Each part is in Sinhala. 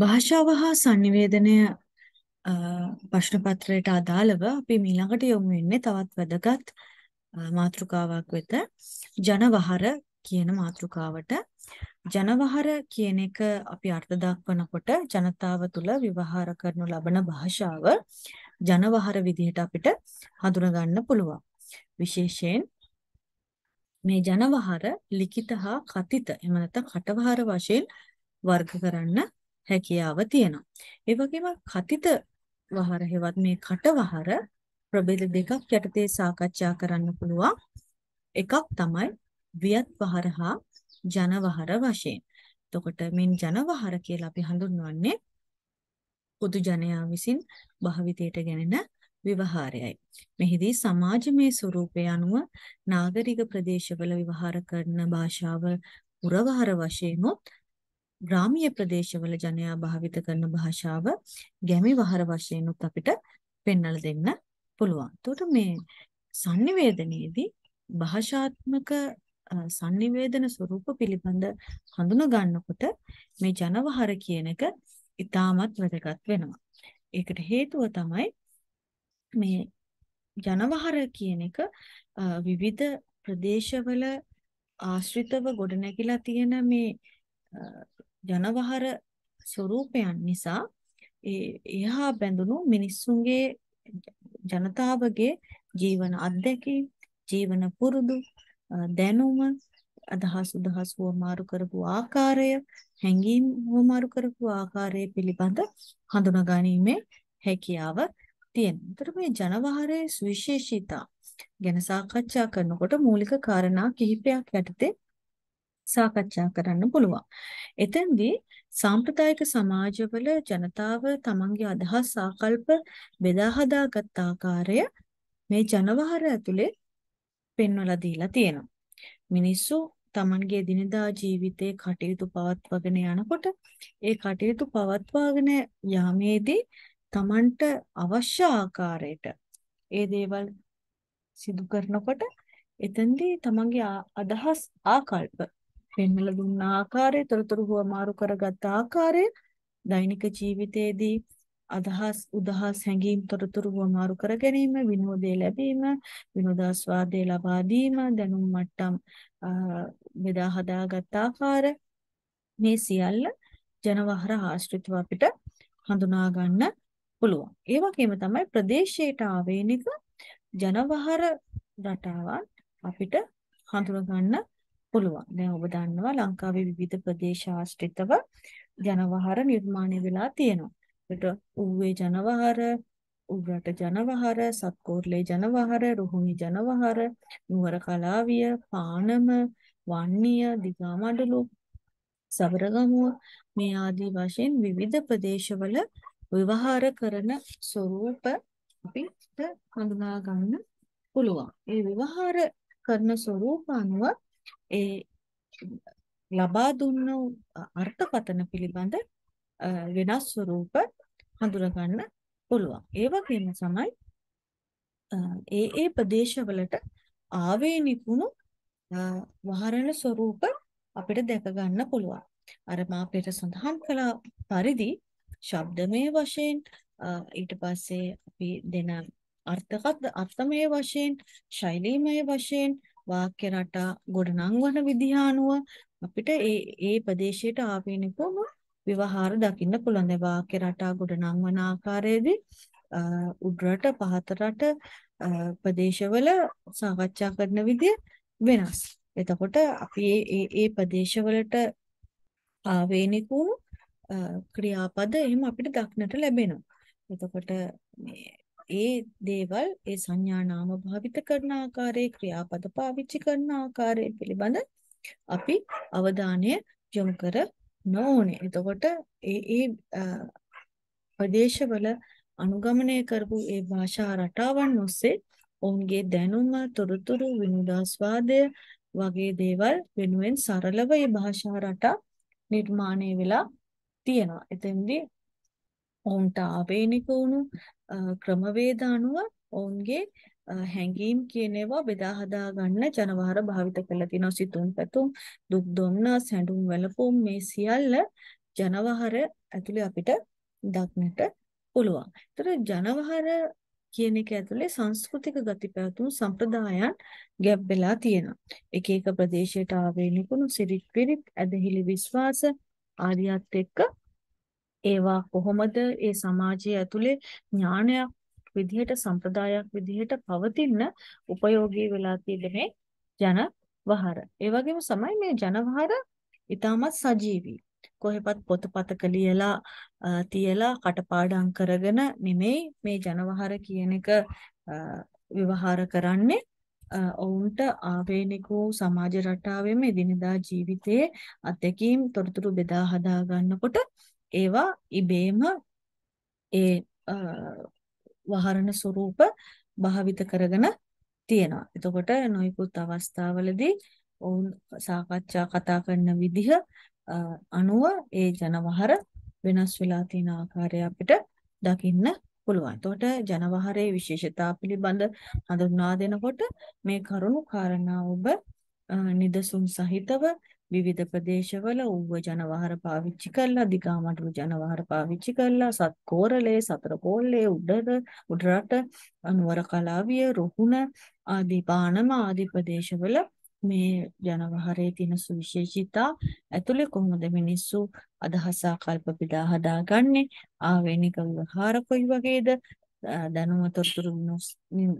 භාෂාව හා sannivedanaya ප්‍රශ්න පත්‍රයට අදාළව අපි ඊළඟට යොමු වෙන්නේ තවත් වැදගත් මාතෘකාවක් වෙත ජනවහර කියන මාතෘකාවට ජනවහර කියන එක අපි අර්ථ දක්වනකොට ජනතාව තුළ විවහාර කරනු ලබන භාෂාව ජනවහර විදිහට අපිට හඳුනගන්න පුළුවන් විශේෂයෙන් මේ ජනවහර ලිඛිත හා කතිත එහෙම නැත්නම් කටවහර වශයෙන් වර්ග කරන්න හැකියාව තියෙනවා. ඒ වගේම කතිත වහර හෙවත් මේ කට වහර ප්‍රභේද දෙකක් යටතේ සාකච්ඡා කරන්න පුළුවන්. එකක් තමයි වියත් වහර හා ජන වහර වශයෙන්. එතකොට මේ ජන වහර කියලා අපි හඳුන්වන්නේ පොදු ජනයා විසින් භාවිතයට ගැනෙන විවහාරයයි. මෙහිදී සමාජමය ස්වරූපය අනුව නාගරික ප්‍රදේශවල විවහාර කරන භාෂාව පුරවහර වශයෙන් උත් ග්‍රාමීය ප්‍රදේශවල ජනයා භාවිත කරන භාෂාව ගැමි වහර වශයෙන් උත් අපිට පෙන්වලා දෙන්න පුළුවන්. එතකොට මේ sannivedaniyedi භාෂාත්මක sannivedana ස්වરૂප පිළිබඳ හඳුනා ගන්නකොට මේ ජනවහර කියන එක ඉතාමත් වැදගත් වෙනවා. ඒකට හේතුව තමයි මේ ජනවහර කියන එක විවිධ ප්‍රදේශවල ආශ්‍රිතව ගොඩනැගිලා තියෙන මේ ජනවහර ස්වરૂපයන් නිසා එහා බැඳුණු මිනිස්සුන්ගේ ජනතාවගේ ජීවන අත්දැකීම් ජීවන පුරුදු දැනුම අදහස් උදහස් වමාරු කරපු ආකාරය හැඟීම් වමාරු කරපු ආකාරය පිළිබඳ හඳුනා ගැනීමේ හැකියාව තියෙනවා. ඒතර මේ ජනවහරේ සුවිශේෂීතා ගැන සාකච්ඡා කරනකොට මූලික කාරණා කිහිපයක් යටතේ සාකච්ඡා කරන්න පුළුවන්. එතෙන්දී සාම්ප්‍රදායික සමාජවල ජනතාව තමන්ගේ අදහස් ආකල්ප බෙදා හදාගත් ආකාරය මේ ජනවහර ඇතුලේ පෙන්වලා දීලා තියෙනවා. මිනිස්සු තමන්ගේ දිනදා ජීවිතේ කටයුතු පවත්වාගෙන යනකොට ඒ කටයුතු පවත්වාගෙන යාමේදී තමන්ට අවශ්‍ය ආකාරයට ඒ දේවල් සිදු කරනකොට එතෙන්දී තමන්ගේ අදහස් ආකල්ප පෙන්වලා දුන්න ආකාරය, තොරතුරු හුවමාරු කරගත් ආකාරය දෛනික ජීවිතයේදී අදහස් උදහස් හැඟීම් තොරතුරු හුවමාරු කර ගැනීම, විනෝදේ ලැබීම, විනෝදාස්වාදේ ලබා දීම, දැනුම් මට්ටම් බෙදා හදාගත් ආකාර මේ සියල්ල ජනවහර ආශ්‍රිතව අපිට හඳුනා ගන්න පුළුවන්. ඒ වගේම තමයි ප්‍රදේශයට ආවේනික ජනවහර රටාවන් අපිට හඳුනා ගන්න පුළුවන්. දැන් ඔබ දන්නවා ලංකාවේ විවිධ ප්‍රදේශ ආශ්‍රිතව ජනවහර නිර්මාණය වෙලා තියෙනවා. ඒකට ඌවේ ජනවහර, උග්‍රට ජනවහර, සත්කෝට්ලේ ජනවහර, රුහුණි ජනවහර, නුවර කලාවිය, පානම, වන්නිය, දිගමඩලු, සබරගමුව මේ ආදී වශයෙන් විවිධ ප්‍රදේශවල විවහාර කරන ස්වરૂප අපිට හඳුනා ගන්න පුළුවන්. ඒ විවහාර කරන ස්වરૂප අනුව ඒ ලබා දුන්නු අර්ථකතන පිළිබඳ වෙනස් ස්වරූප හඳුනගන්න පුළුවන්. ඒ වගේම තමයි ඒ ඒ ප්‍රදේශවලට ආවේනිකුණු වහරණ ස්වරූප අපිට දැක ගන්න පුළුවන්. අර මා පෙර සඳහන් කළ පරිදි ශබ්දමය වශයෙන් ඊට පස්සේ අපි දෙන අර්ථකත් අර්ථමය වශයෙන් ශෛලීමය වශයෙන් වාක්‍ය රටා ගොඩනංවන විදිහ අනුව අපිට ඒ ඒ ප්‍රදේශයට ආවේනිකවම ව්‍යවහාර දකින්න පුළුවන්. දැන් වාක්‍ය රටා ගොඩනංවන ආකාරයේදී උඩරට පහතරට ප්‍රදේශවල සාකච්ඡා කරන විදිය වෙනස්. එතකොට අපි ඒ ඒ ප්‍රදේශවලට ආවේනික වුණු ක්‍රියාපද එහෙම අපිට දක්නට ලැබෙනවා. එතකොට මේ ඒ දේවල් ඒ සංඥා නාම භාවිත කරන ආකාරයේ ක්‍රියාපද පාවිච්චි කරන ආකාරය පිළිබඳ අපි අවධානය යොමු කර නොෝනේ. එතකොට ඒ ඒ ප්‍රදේශවල අනුගමනය කරපු ඒ භාෂා රටාවන් ඔස්සේ ඔවුන්ගේ දැනුම, තොරතුරු, විනෝදාස්වාදය වගේ දේවල් වෙනුවෙන් සරලව ඒ භාෂා රටා නිර්මාණය වෙලා තියෙනවා. එතෙන්දී ඔවුන්ට ආවේනික වුණු ක්‍රමවේද අනුව ඔවුන්ගේ හැඟීම් කියන ඒවා බෙදා හදා ගන්න ජනවහර භාවිත කරලා තිනවා සිතුම් පැතුම් දුක් දුම්නස් හැඬුම් වැළපුම් මේ සියල්ල ජනවහර ඇතුලේ අපිට දක්නට පුළුවන්. ඒතර ජනවහර කියන එක ඇතුලේ සංස්කෘතික ගතිපැවතුම් සම්ප්‍රදායන් ගැබ් වෙලා තියෙනවා. එක එක ප්‍රදේශයට ආවේනිකුණු සිරිත් විරිත් ඇදහිලි විශ්වාස ආදියත් එක්ක ඒවා කොහොමද ඒ සමාජය ඇතුලේ ඥානයක් විදිහට සම්ප්‍රදායක් විදිහට පවතින උපයෝගී වෙලා තියෙන ජන වහර. ඒ වගේම තමයි මේ ජන වහර ඊටමත් සජීවී. කොහෙවත් පොතපතක ලියලා තියලා කටපාඩම් කරගෙන නෙමෙයි මේ ජනවහර කියන එක විවහාර කරන්නේ ඔවුන්ට ආවේනික වූ සමාජ රටාවෙම එදිනදා ජීවිතයේ අත්දැකීම් තොරතුරු බෙදා හදා ගන්නකොට ඒවා ඉබේම ඒ වහරණ ස්වરૂප භාවිත කරගෙන තියෙනවා. එතකොට නොයිකුත් අවස්ථාවලදී ඔවුන් සාකච්ඡා කතා කරන විදිහ අනුව ඒ ජනවහර වෙනස් වෙලා තියෙන ආකාරය අපිට දකින්න පුළුවන්. එතකොට ජනවහරේ විශේෂතා පිළිබඳ හඳුන්වා දෙනකොට මේ කරුණු කාරණා ඔබ නිදසුන් සහිතව විවිධ ප්‍රදේශවල ඌව ජනවහර පාවිච්චි කළා, දිගාමඩුව ජනවහර පාවිච්චි කළා, සත්කෝරළේ, සතරකෝල්ලේ, උඩර, උඩරට, අනුවර කලාවිය, රුහුණ ආදී පානම ආදී ප්‍රදේශවල මේ ජනවහරේ තියෙන සුවිශේෂිතා ඇතුලේ කොහොමද මිනිස්සු අදහසා කල්ප පිටා හදාගන්නේ ආවේනික විවහාර කොයි වගේද දැනුම තොරතුරු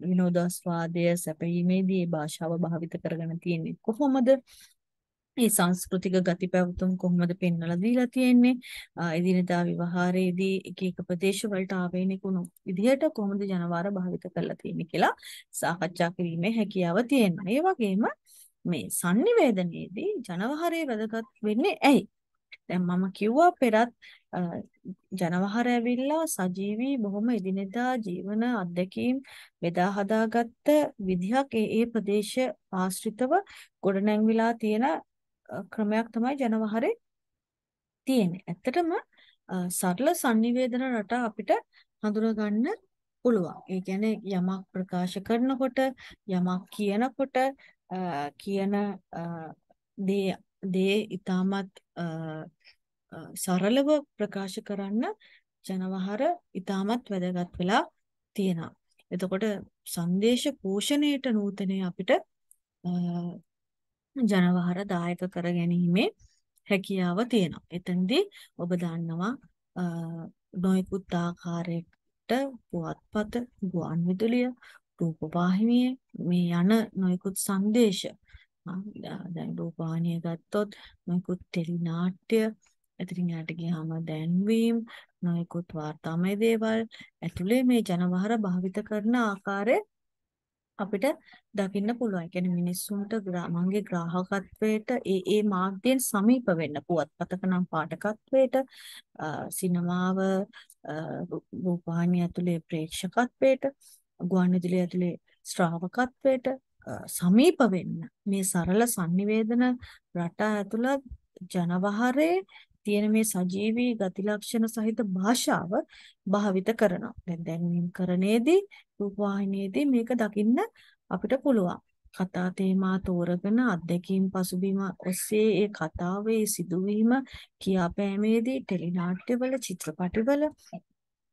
විනෝදාස්වාදය සැපීමේදී භාෂාව භාවිත කරගෙන තියෙන්නේ කොහොමද මේ සංස්කෘතික ගති පැවතුම් කොහොමද පෙන්වලා දීලා තියෙන්නේ එදිනෙදා විවහාරයේදී එක එක ප්‍රදේශවලට ආවේනිකුණු විදිහට කොහොමද ජනවාර භාවිත කරලා තියෙන්නේ කියලා සාකච්ඡා කිරීමේ හැකියාව තියෙනවා. ඒ වගේම මේ sannivedanයේදී ජනවහරේ වැදගත් වෙන්නේ ඇයි? දැන් මම කිව්වා පෙරත් ජනවහර ඇවිල්ලා සජීවී බොහොම එදිනෙදා ජීවන අත්දැකීම් බෙදා හදාගත්ත විදිහක් ඒ ඒ ප්‍රදේශ ආශ්‍රිතව ගොඩනැංවිලා තියෙන ක්‍රමයක් තමයි ජනවහරේ තියෙන්නේ. ඇත්තටම සරල sannivedana රට අපිට හඳුනගන්න පුළුවන්. ඒ කියන්නේ යමක් ප්‍රකාශ කරනකොට යමක් කියනකොට කියන දේ දේ ඊටමත් සරලව ප්‍රකාශ කරන්න ජනවහර ඊටමත් වැදගත් වෙලා තියෙනවා. එතකොට සංදේශ පෝෂණයට නූතනයේ අපිට ජනවහර දායක කර ගැනීමේ හැකියාව තියෙනවා. එතනදී ඔබ දන්නවා නොයෙකුත් ආකාරයකට පුවත්පත, ගුවන් විදුලිය, රූපවාහිනිය මේ යන නොයෙකුත් සංදේශ දැන් රූපවාහිනිය ගත්තොත් නොයෙකුත් ටෙලි නාට්‍ය එතනින් යට ගියාම දැන්වීම් නොයෙකුත් වාර්තාමය දේවල් ඇතුලේ මේ ජනවහර භාවිත කරන ආකාරය අපිට දකින්න පුළුවන්. කියන්නේ මිනිස්සුන්ට මගේ ග්‍රාහකත්වයට ඒ ඒ මාධ්‍යයෙන් සමීප වෙන්න පුවත්පතක නම් පාඨකත්වයට සිනමාව රූපවාහිනිය ඇතුලේ ප්‍රේක්ෂකත්වයට ගුවන්විදුලිය ඇතුලේ ශ්‍රාවකත්වයට සමීප වෙන්න මේ සරල sannivedana රට ඇතුළත් ජනවහරේ තියෙන මේ සජීවී ගති ලක්ෂණ සහිත භාෂාව භාවිත කරනවා. දැන් දැන්වීම් කරණයේදී රූපවාහිනියේදී මේක දකින්න අපිට පුළුවන්. කතා තේමා තෝරගෙන අත්දැකීම් පසුබිම ඔස්සේ ඒ කතාවේ සිදුවීම කියාපෑමේදී ටෙලිනාට්‍යවල චිත්‍රපටිවල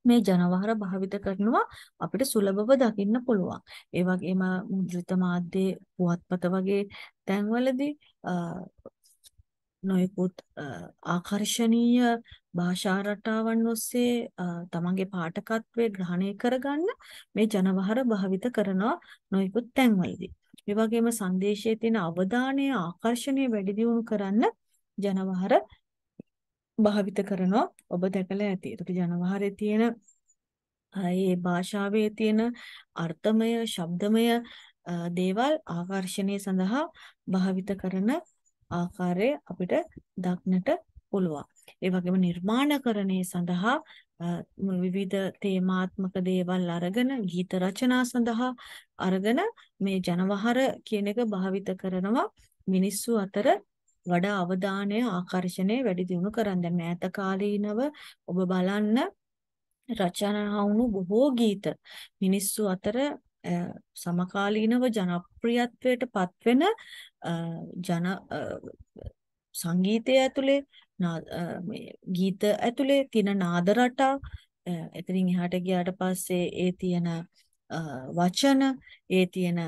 මේ ජනවහර භාවිත කරනවා අපිට සුලභව දකින්න පුළුවන්. ඒ වගේම මුද්‍රිත මාධ්‍යයේ පුවත්පත වගේ තැන්වලදී නොයෙකුත් ආකර්ෂණීය භාෂා රටාවන් ඔස්සේ තමන්ගේ පාඨකත්වය ග්‍රහණය කරගන්න මේ ජනවහර භාවිත කරනවා නොයෙකුත් තැන්වලදී. ඒ වගේම සංදේශයේ තියෙන අවධානය ආකර්ෂණය වැඩි දියුණු කරන්න ජනවහර භාවිත කරනවා ඔබ දැකලා ඇති. ඒකට ජනවහරේ තියෙන ඒ භාෂාවේ තියෙන අර්ථමය, ශබ්දමය දේවල් ආකර්ෂණය සඳහා භාවිත කරන ආකාරයේ අපිට දක්නට පුළුවන්. ඒ වගේම නිර්මාණකරණයේ සඳහා විවිධ තේමාත්මක දේවල් අරගෙන ගීත රචනා සඳහා අරගෙන මේ ජනවහර කියන එක භාවිත කරනවා මිනිස්සු අතර වඩා අවධානය ආකර්ෂණය වැඩි දියුණු කරන්න. දැන් ඈත කාලීනව ඔබ බලන්න රචනා වුණු බොහෝ ගීත මිනිස්සු අතර සමකාලීනව ජනප්‍රියත්වයට පත්වෙන ජන සංගීතය ඇතුලේ මේ ගීත ඇතුලේ තියෙන නාද රටා එතනින් එහාට ගියාට පස්සේ ඒ තියෙන වචන ඒ තියෙන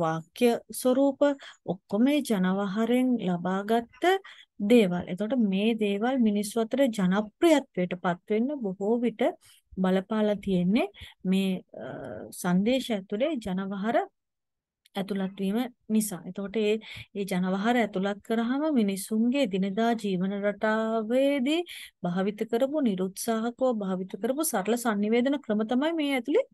වාක්‍ය ස්වරූප ඔක්කොම ජනවහරෙන් ලබාගත්ත දේවල්. එතකොට මේ දේවල් මිනිස්සු අතර ජනප්‍රියත්වයට පත් වෙන්න බොහෝ විට බලපාලා තියෙන්නේ මේ සංදේශ ඇතුලේ ජනවහර ඇතුළත් වීම නිසා. එතකොට ඒ ඒ ජනවහර ඇතුළත් කරාම මිනිසුන්ගේ දිනදා ජීවන රටාවේදී භාවිත කරපු නිරුත්සාහකව භාවිත කරපු සරල sannivedana ක්‍රම තමයි මේ ඇතුලේ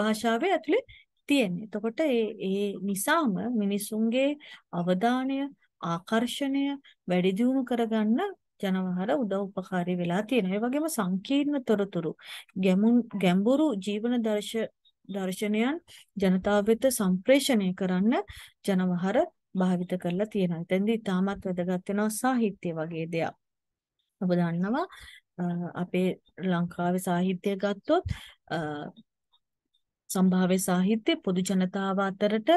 භාෂාවේ ඇතුලේ තියෙන්නේ. එතකොට ඒ ඒ නිසාම මිනිසුන්ගේ අවධානය ආකර්ෂණය වැඩි දියුණු කරගන්න ජනවහල උදව් උපකාරී වෙලා තියෙනවා. ඒ වගේම සංකීර්ණ තොරතුරු ගැඹුරු ජීවන දර්ශ දර්ශනයන් ජනතාව වෙත සම්ප්‍රේෂණය කරන්න ජනවහර භාවිත කරලා තියෙනවා. එතෙන්දී ඉතාමත් වැදගත් වෙනවා සාහිත්‍ය වගේ දේවල්. ඔබ දන්නවා අපේ ලංකාවේ සාහිත්‍ය ගත්තොත් සම්භාව්‍ය සාහිත්‍ය පොදු ජනතාව අතරට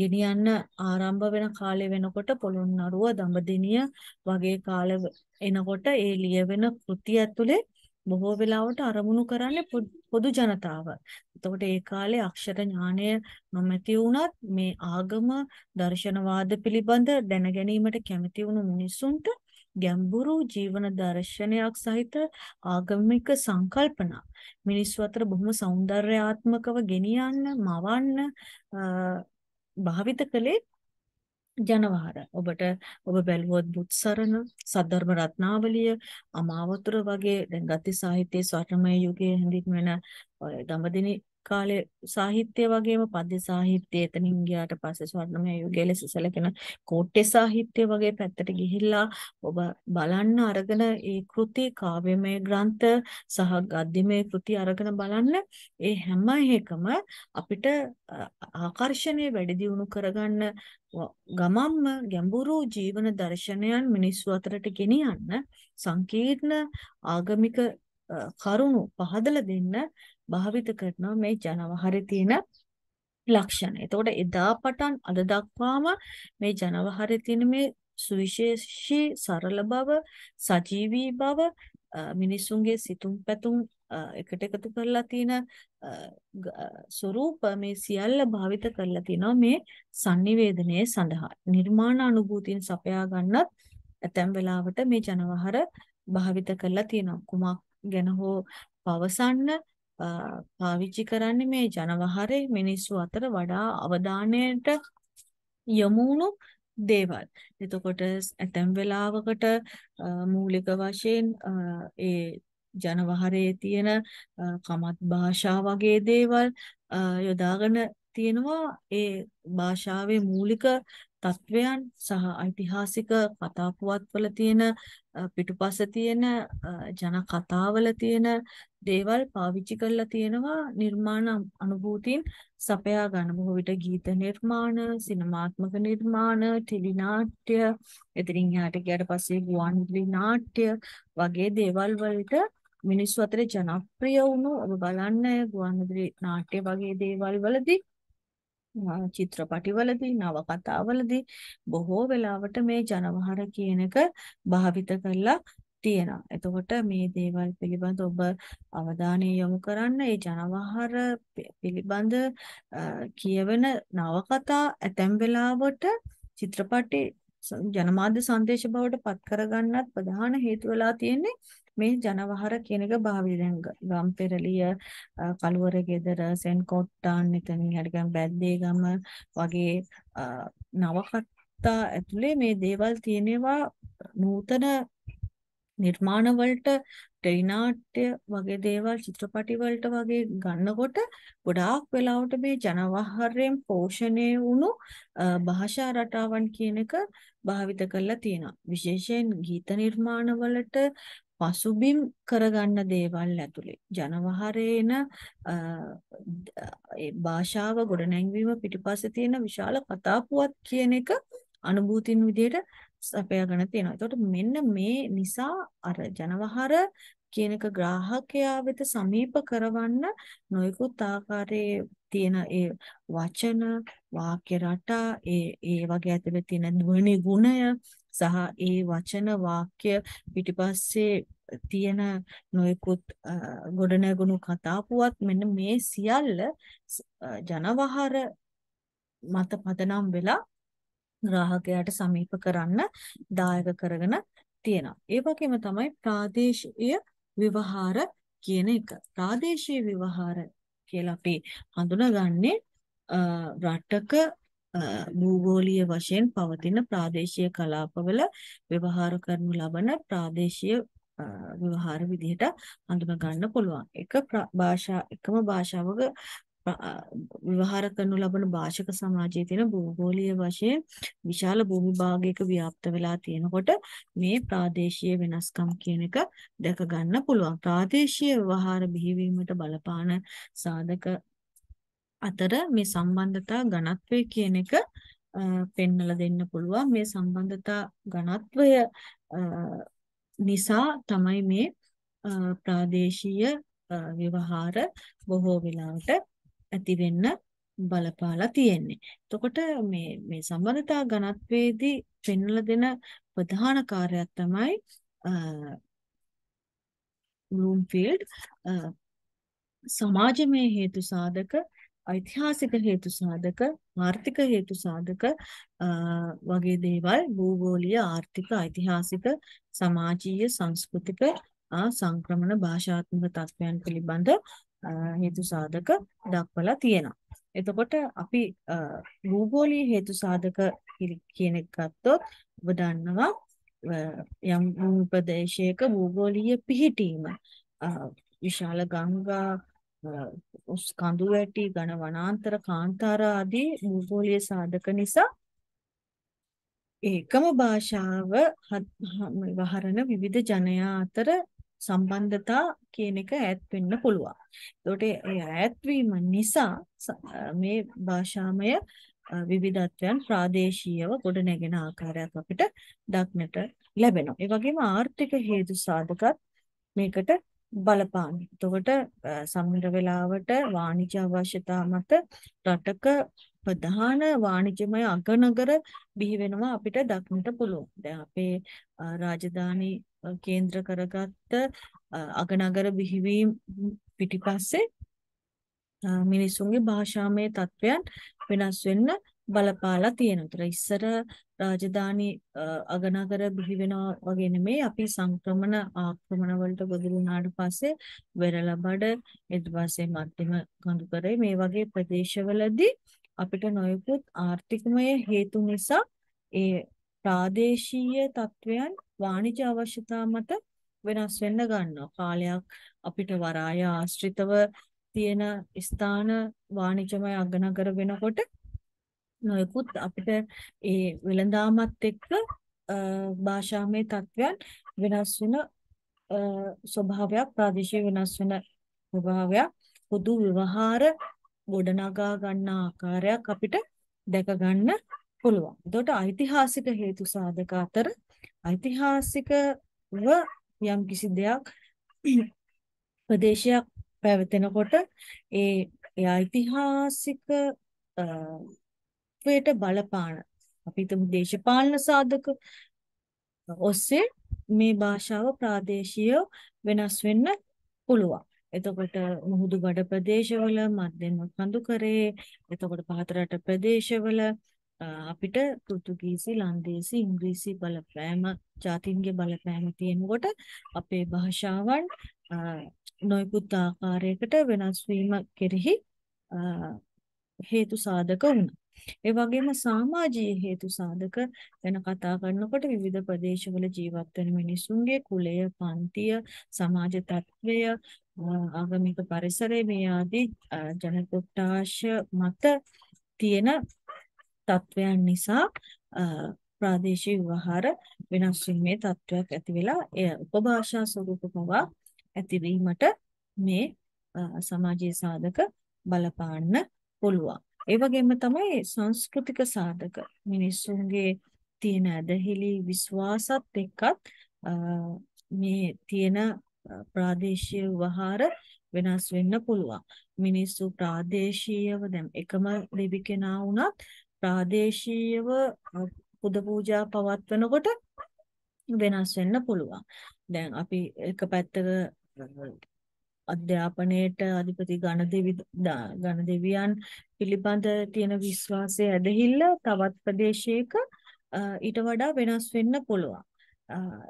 ගෙනියන්න ආරම්භ වෙන කාලය වෙනකොට පොළොන්නරුව දඹදෙණිය වගේ කාල එනකොට ඒ ලියවෙන කෘති ඇතුලේ බොහෝ වෙලාවට අරමුණු කරන්නේ පොදු ජනතාව. එතකොට ඒ කාලේ අක්ෂර ඥානය නොමැති වුණත් මේ ආගම දර්ශනවාද පිළිබඳ දැන ගැනීමට කැමති වුණු මිනිසුන්ට ගැඹුරු ජීවන දර්ශනයක් සහිත ආගමික සංකල්පනා මිනිස්සු අතර බොහොම సౌందర్యාත්මකව ගෙනියන්න මවන්න භාවිත කළේ ජනවහර ඔබට ඔබ බැලුවොත් බුත්සරණ සද්ධර්ම රත්නාවලිය අමාවතුර වගේ දැන් ගති සාහිත්‍යයේ ස්වර්ණමය යුගයේ හැඳින්වෙන ඔය දඹදෙනි කාලේ සාහිත්‍ය වගේම පද්‍ය සාහිත්‍ය එතනින් ගියාට පස්සේ ස්වර්ණමය යුගයේ ලෙස සැලකෙන කෝට්ටේ සාහිත්‍ය වගේ පැත්තට ගිහිල්ලා ඔබ බලන්න අරගෙන ඒ කෘති කාව්‍යමය ග්‍රන්ථ සහ ගද්‍යමය කෘති අරගෙන බලන්න ඒ හැම එකම අපිට ආකර්ෂණය වැඩි දියුණු කරගන්න ගමම්ම ගැඹුරු ජීවන දර්ශනයන් මිනිස්සු අතරට ගෙනියන්න සංකීර්ණ ආගමික කරුණු පහදලා දෙන්න භාවිත කරනවා මේ ජනවහරේ තියෙන ලක්ෂණ. එතකොට එදා පටන් අද දක්වාම මේ ජනවහරේ තියෙන මේ සුවිශේෂී සරල බව, සජීවී බව, මිනිසුන්ගේ සිතුම් පැතුම් එකට එකතු කරලා තියෙන ස්වરૂප මේ සියල්ල භාවිත කරලා තිනවා මේ sannivedanaya සඳහා. නිර්මාණ අනුභූතින් සපයා ගන්නත් ඇතැම් වෙලාවට මේ ජනවහර භාවිත කරලා තියෙනවා. කුමක් ගැන හෝ පවසන්න පාවිච්චි කරන්නේ මේ ජනවහරේ මිනිස්සු අතර වඩා අවධානයට යමුණු දේවල්. එතකොට ඇතැම් වෙලාවකට මූලික වශයෙන් ඒ ජනවහරේ තියෙන කමත් භාෂා වගේ දේවල් යොදාගෙන තියෙනවා ඒ භාෂාවේ මූලික තත්වයන් සහ ඓතිහාසික කතා පුවත්වල තියෙන පිටුපස තියෙන ජන කතාවල තියෙන දේවල් පාවිච්චි කරලා තියෙනවා නිර්මාණ අනුභූතීන් සපයා ගන්න බොහෝ විට ගීත නිර්මාණ, සිනමාත්මක නිර්මාණ, ටෙලි නාට්‍ය, එතනින් එහාට ගියාට පස්සේ ගුවන්විදුලි නාට්‍ය වගේ දේවල් වලට මිනිස්සු අතර ජනප්‍රිය වුණු ඔබ බලන්න ගුවන්විදුලි නාට්‍ය වගේ දේවල් වලදී චිත්‍රපටිවලදී නවකතාවලදී බොහෝ වෙලාවට මේ ජනවහර කියන එක භාවිත කරලා තියෙනවා. එතකොට මේ දේවල් පිළිබඳ ඔබ අවධානය යොමු කරන්න මේ ජනවහර පිළිබඳ කියවෙන නවකතා ඇතැම් වෙලාවට චිත්‍රපටි ජනමාධ්‍ය සංදේශ බවට පත් කරගන්නත් ප්‍රධාන හේතු වෙලා තියෙන්නේ මේ ජනවහර කියන එක භාවිත දැන් ගම්පෙරළිය කළුවර ගෙදර සෙන්කොට්ටාන් එතනින් හරියටම බැද්දේගම වගේ නවකතා ඇතුලේ මේ දේවල් තියෙනවා නූතන නිර්මාණ වලට ටෙලිනාට්‍ය වගේ දේවල් චිත්‍රපටි වලට වගේ ගන්නකොට ගොඩාක් වෙලාවට මේ ජනවහරයෙන් පෝෂණය වුණු භාෂා රටාවන් කියන එක භාවිත කරලා තියෙනවා විශේෂයෙන් ගීත නිර්මාණ වලට පසුබිම් කරගන්න දේවල් ඇතුලේ ජනවහරේන ඒ භාෂාව ගොඩනැංවීම පිටිපස්සේ තියෙන විශාල කතාපුවත් කියන එක අනුභූතින් විදිහට සපයාගෙන තියෙනවා. එතකොට මෙන්න මේ නිසා අර ජනවහර කියන එක ග්‍රාහකයා වෙත සමීප කරවන්න නොයෙකුත් ආකාරයේ තියෙන ඒ වචන වාක්‍ය රටා ඒ ඒ වගේ ඇතුලේ තියෙන ධ්වනි ගුණය සහ ඒ වචන වාක්‍ය පිටිපස්සේ තියෙන නොයෙකුත් ගොඩනැගුණු කතාපුවත් මෙන්න මේ සියල්ල ජනවහර මත පදනම් වෙලා ග්‍රාහකයාට සමීප කරන්න දායක කරගෙන තියෙනවා. ඒ වගේම තමයි ප්‍රාදේශීය විවහාර කියන එක. ප්‍රාදේශීය විවහාර කියලා අපි හඳුනගන්නේ රටක භූගෝලීය වශයෙන් පවතින ප්‍රාදේශීය කලාපවල ව්‍යවහාර කරනු ලබන ප්‍රාදේශීය ව්‍යවහාර විදිහට අඳුම ගන්න පුළුවන්. එක භාෂා එකම භාෂාවක විවහාර කරනු ලබන භාෂක සමාජයේ තියෙන භූගෝලීය වශයෙන් විශාල භූමි භාගයක ව්‍යාප්ත වෙලා තියෙනකොට මේ ප්‍රාදේශීය වෙනස්කම් කියන එක දැක ගන්න පුළුවන්. ප්‍රාදේශීය ව්‍යවහාර බිහිවීමට බලපාන සාධක අතර මේ සම්බන්ධතා ඝනත්වය කියන එක පෙන්නලා දෙන්න පුළුවන් මේ සම්බන්ධතා ඝනත්වය නිසා තමයි මේ ප්‍රාදේශීය ව්‍යවහාර බොහෝ වෙලාවට ඇති වෙන්න බලපාලා තියෙන්නේ. එතකොට මේ මේ සම්බන්ධතා ඝනත්වයේදී පෙන්වලා දෙන ප්‍රධාන කාර්යයක් තමයි බ්ලූම්ෆීල්ඩ් සමාජමය හේතු සාධක ඓතිහාසික හේතු සාධක, ආර්ථික හේතු සාධක වගේ දේවල් භූගෝලීය, ආර්ථික, ඓතිහාසික, සමාජීය, සංස්කෘතික සංක්‍රමණ භාෂාත්මක තත්ත්වයන් පිළිබඳ හේතු සාධක දක්වලා තියෙනවා. එතකොට අපි භූගෝලීය හේතු සාධක කියන එක ගත්තොත් ඔබ දන්නවා යම් ප්‍රදේශයක භූගෝලීය පිහිටීම විශාල ගංගා උස් කඳු වැටි ඝන වනාන්තර කාන්තාර ආදී භූගෝලීය සාධක නිසා ඒකම භාෂාව වහරන විවිධ ජනයා අතර සම්බන්ධතා කියන එක ඈත් වෙන්න පුළුවන්. එතකොට ඒ ඈත්වීම නිසා මේ භාෂාමය විවිධත්වයන් ප්‍රාදේශීයව ගොඩනැගෙන ආකාරයක් අපිට දක්නට ලැබෙනවා. ඒ වගේම ආර්ථික හේතු සාධකත් මේකට බලපාන්නේ. එතකොට සමහර වෙලාවට වාණිජ අවශ්‍යතා මත රටක ප්‍රධාන වාණිජමය අගනගර බිහි වෙනවා අපිට දක්නට පුළුවන්. දැන් අපේ රාජධානි කේන්ද්‍ර කරගත්ත අගනගර බිහිවීම පිටිපස්සේ මිනිසුන්ගේ භාෂාමය තත්වයන් වෙනස් වෙන්න බලපාලා තියෙනවා. ඒතර ඉස්සර රාජධානි අගනගර බිහි වෙනවා වගේ නෙමෙයි අපි සංක්‍රමණ ආක්‍රමණ වලට ගොදුරු වුණාට පස්සේ වෙරළබඩ ඊට පස්සේ මධ්‍යම කඳුකරේ මේ වගේ ප්‍රදේශවලදී අපිට නොයෙකුත් ආර්ථිකමය හේතු නිසා ඒ ප්‍රාදේශීය තත්වයන් වාණිජ අවශ්‍යතා මත වෙනස් වෙන්න ගන්නවා. කාලයක් අපිට වරාය ආශ්‍රිතව තියෙන ස්ථාන වාණිජමය අගනගර වෙනකොට නොයෙකුත් අපිට ඒ වෙළඳාමත් එක්ක භාෂාමය තත්වයන් වෙනස් වෙන ස්වභාවයක් ප්‍රාදේශීය වෙනස් වෙන ස්වභාවයක් පොදු ව්‍යවහාර ගොඩනගා ගන්න ආකාරයක් අපිට දැක ගන්න පුළුවන්. එතකොට ඓතිහාසික හේතු සාධක අතර ඓතිහාසිකව යම් කිසි දෙයක් ප්‍රදේශයක් පැවතෙනකොට ඒ ඓතිහාසික තත්වයට බලපාන අපි හිතමු දේශපාලන සාධක ඔස්සේ මේ භාෂාව ප්‍රාදේශීය වෙනස් වෙන්න පුළුවන්. එතකොට මුහුදු ගඩ ප්‍රදේශවල මධ්‍යම කඳු කරේ එතකොට පහතරට ප්‍රදේශවල අපිට පෘතුගීසි ලන්දේසි ඉංග්‍රීසි බලපෑම ජාතින්ගේ බලපෑම තියෙනකොට අපේ භාෂාවන් නොයෙකුත් ආකාරයකට වෙනස් වීම කෙරෙහි හේතු සාධක වුණා. ඒ වගේම සමාජීය හේතු සාධක ගැන කතා කරනකොට විවිධ ප්‍රදේශවල ජීවත් වෙන මිනිසුන්ගේ කුලය, පන්තිය, සමාජ තත්ත්වය, ආගමික පරිසරය මේ ආදී ජන කොටාෂ මත තියෙන තත්වයන් නිසා ප්‍රාදේශීය ව්‍යවහාර වෙනස් වීමේ තත්වයක් ඇති වෙලා එය උපභාෂා ස්වරූප පවා ඇතිවීමට මේ සමාජීය සාධක බලපාන්න පුළුවන්. ඒ වගේම තමයි සංස්කෘතික සාධක මිනිස්සුන්ගේ තියෙන ඇදහිලි විශ්වාසත් එක්කත් මේ තියෙන ප්‍රාදේශීය වහාර වෙනස් වෙන්න පුළුවන් මිනිස්සු ප්‍රාදේශීයව දැන් එකම දෙවි කෙනා වුණත් ප්‍රාදේශීයව පුද පූජා පවත්වනකොට වෙනස් වෙන්න පුළුවන් දැන් අපි එක පැත්තක අධ්‍යාපනයේට අධිපති ගණදෙවි ගණදෙවියන් පිළිබඳ තියෙන විශ්වාසය ඇදහිල්ල තවත් ප්‍රදේශයක ඊට වඩා වෙනස් වෙන්න පුළුවන්.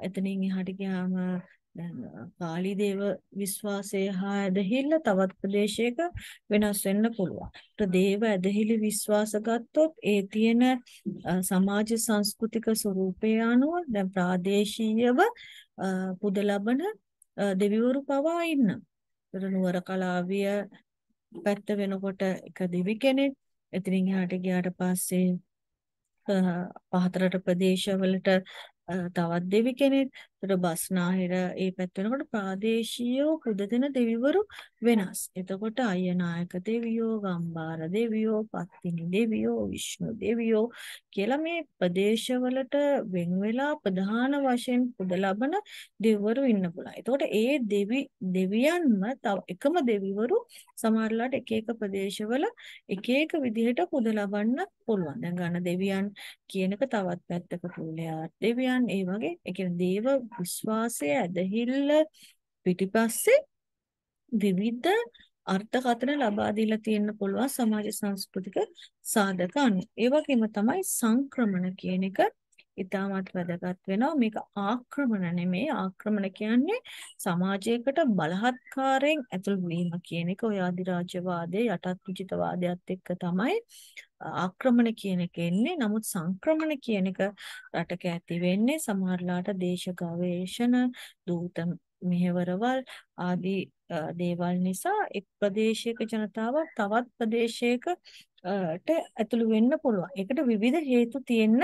එතනින් එහාට ගියාම දැන් කාලිදේව විශ්වාසය හා ඇදහිල්ල තවත් ප්‍රදේශයක වෙනස් වෙන්න පුළුවන්. දේව ඇදහිලි විශ්වාස ගත්තොත් ඒ තියෙන සමාජ සංස්කෘතික ස්වરૂපය අනුව දැන් ප්‍රාදේශීයව පුද ලබන දෙවිවරු පවා ඉන්නවා. නුවර කලාවිය පැත්ත වෙනකොට එක දිවි කෙනෙක්. එතනින් එහාට ගියාට පස්සේ පහතරට ප්‍රදේශවලට තවත් දෙවි කෙනෙක්. එතකොට බස්නාහිර ඒ පැත්ත වෙනකොට ප්‍රාදේශීය පුදදෙන දෙවිවරු වෙනස්. එතකොට අයනායක දෙවියෝ, ගම්බාර දෙවියෝ, පත්තිනි දෙවියෝ, විෂ්ණු දෙවියෝ කියලා මේ ප්‍රදේශවලට වෙන් වෙලා ප්‍රධාන වශයෙන් පුද ලබන දෙවිවරු ඉන්න පුළුවන්. එතකොට ඒ දෙවි දෙවියන්ම තව එකම දෙවිවරු සමහරලාට එක එක ප්‍රදේශවල එක එක විදිහට පුද ලබන්න පුළුවන්. දැන් ගණ දෙවියන් කියනක තවත් පැත්තක කුලයාට දෙවියන් ඒ වගේ ඒ කියන්නේ දේව විශ්වාසය ඇදහිල්ල පිටිපස්සේ විවිධ අර්ථකථන ලබා දීලා තියෙන්න පුළුවන් සමාජ සංස්කෘතික සාධක අනුව. ඒ වගේම තමයි සංක්‍රමණ කියන එක ඉතාමත් වැදගත් වෙනවා. මේක ආක්‍රමණ නෙමෙයි. ආක්‍රමණ කියන්නේ සමාජයකට බලහත්කාරයෙන් ඇතුළු වීම කියන එක. ඔය අධිරාජ්‍යවාදයේ යටත් උචිතවාදයත් එක්ක තමයි ආක්‍රමණ කියන එක එන්නේ නමුත් සංක්‍රමණ කියන එක රටක ඇති වෙන්නේ සමහරලාට දේශ ගවේෂණ දූත මෙහෙවරවල් ආදී දේවල් නිසා එක් ප්‍රදේශයක ජනතාව තවත් ප්‍රදේශයකට ඇතුළු වෙන්න පුළුවන්. ඒකට විවිධ හේතු තියෙන්න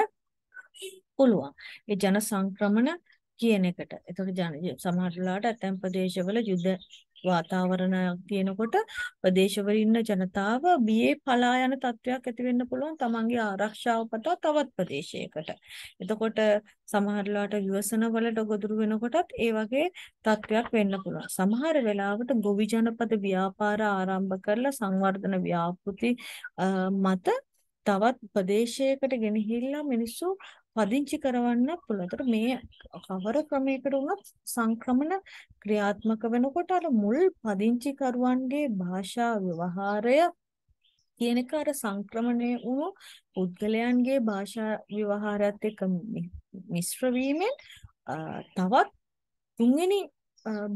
පුළුවන්. ඒ ජන සංක්‍රමණ කියන එකට. එතකොට සමහරලාට ඇතැම් ප්‍රදේශවල යුද වාතාවරණයක් තියෙනකොට ප්‍රදේශවල ඉන්න ජනතාව බියේ පලා යන තත්වයක් ඇති වෙන්න පුළුවන් තමන්ගේ ආරක්ෂාව පටව තවත් ප්‍රදේශයකට. එතකොට සමහරලාට ව්‍යසන වලට ගොදුරු වෙනකොටත් ඒ වගේ තත්වයක් වෙන්න පුළුවන්. සමහර වෙලාවට ගොවි ජනපද ව්‍යාපාර ආරම්භ කරලා සංවර්ධන ව්‍යාපෘති මත තවත් ප්‍රදේශයකට ගෙනහිල්ලා මිනිස්සු පදිංචි කරවන්න පුළුවන්. ඒතර මේ කවර ක්‍රමයකට වුණත් සංක්‍රමණ ක්‍රියාත්මක වෙනකොට අර මුල් පදිංචි කරුවන්ගේ භාෂා ව්‍යවහාරය කියන එක අර සංක්‍රමණය වුණු පුද්ගලයන්ගේ භාෂා ව්‍යවහාරයත් එක්ක මිශ්‍ර වීමෙන් තවත් තුන්වෙනි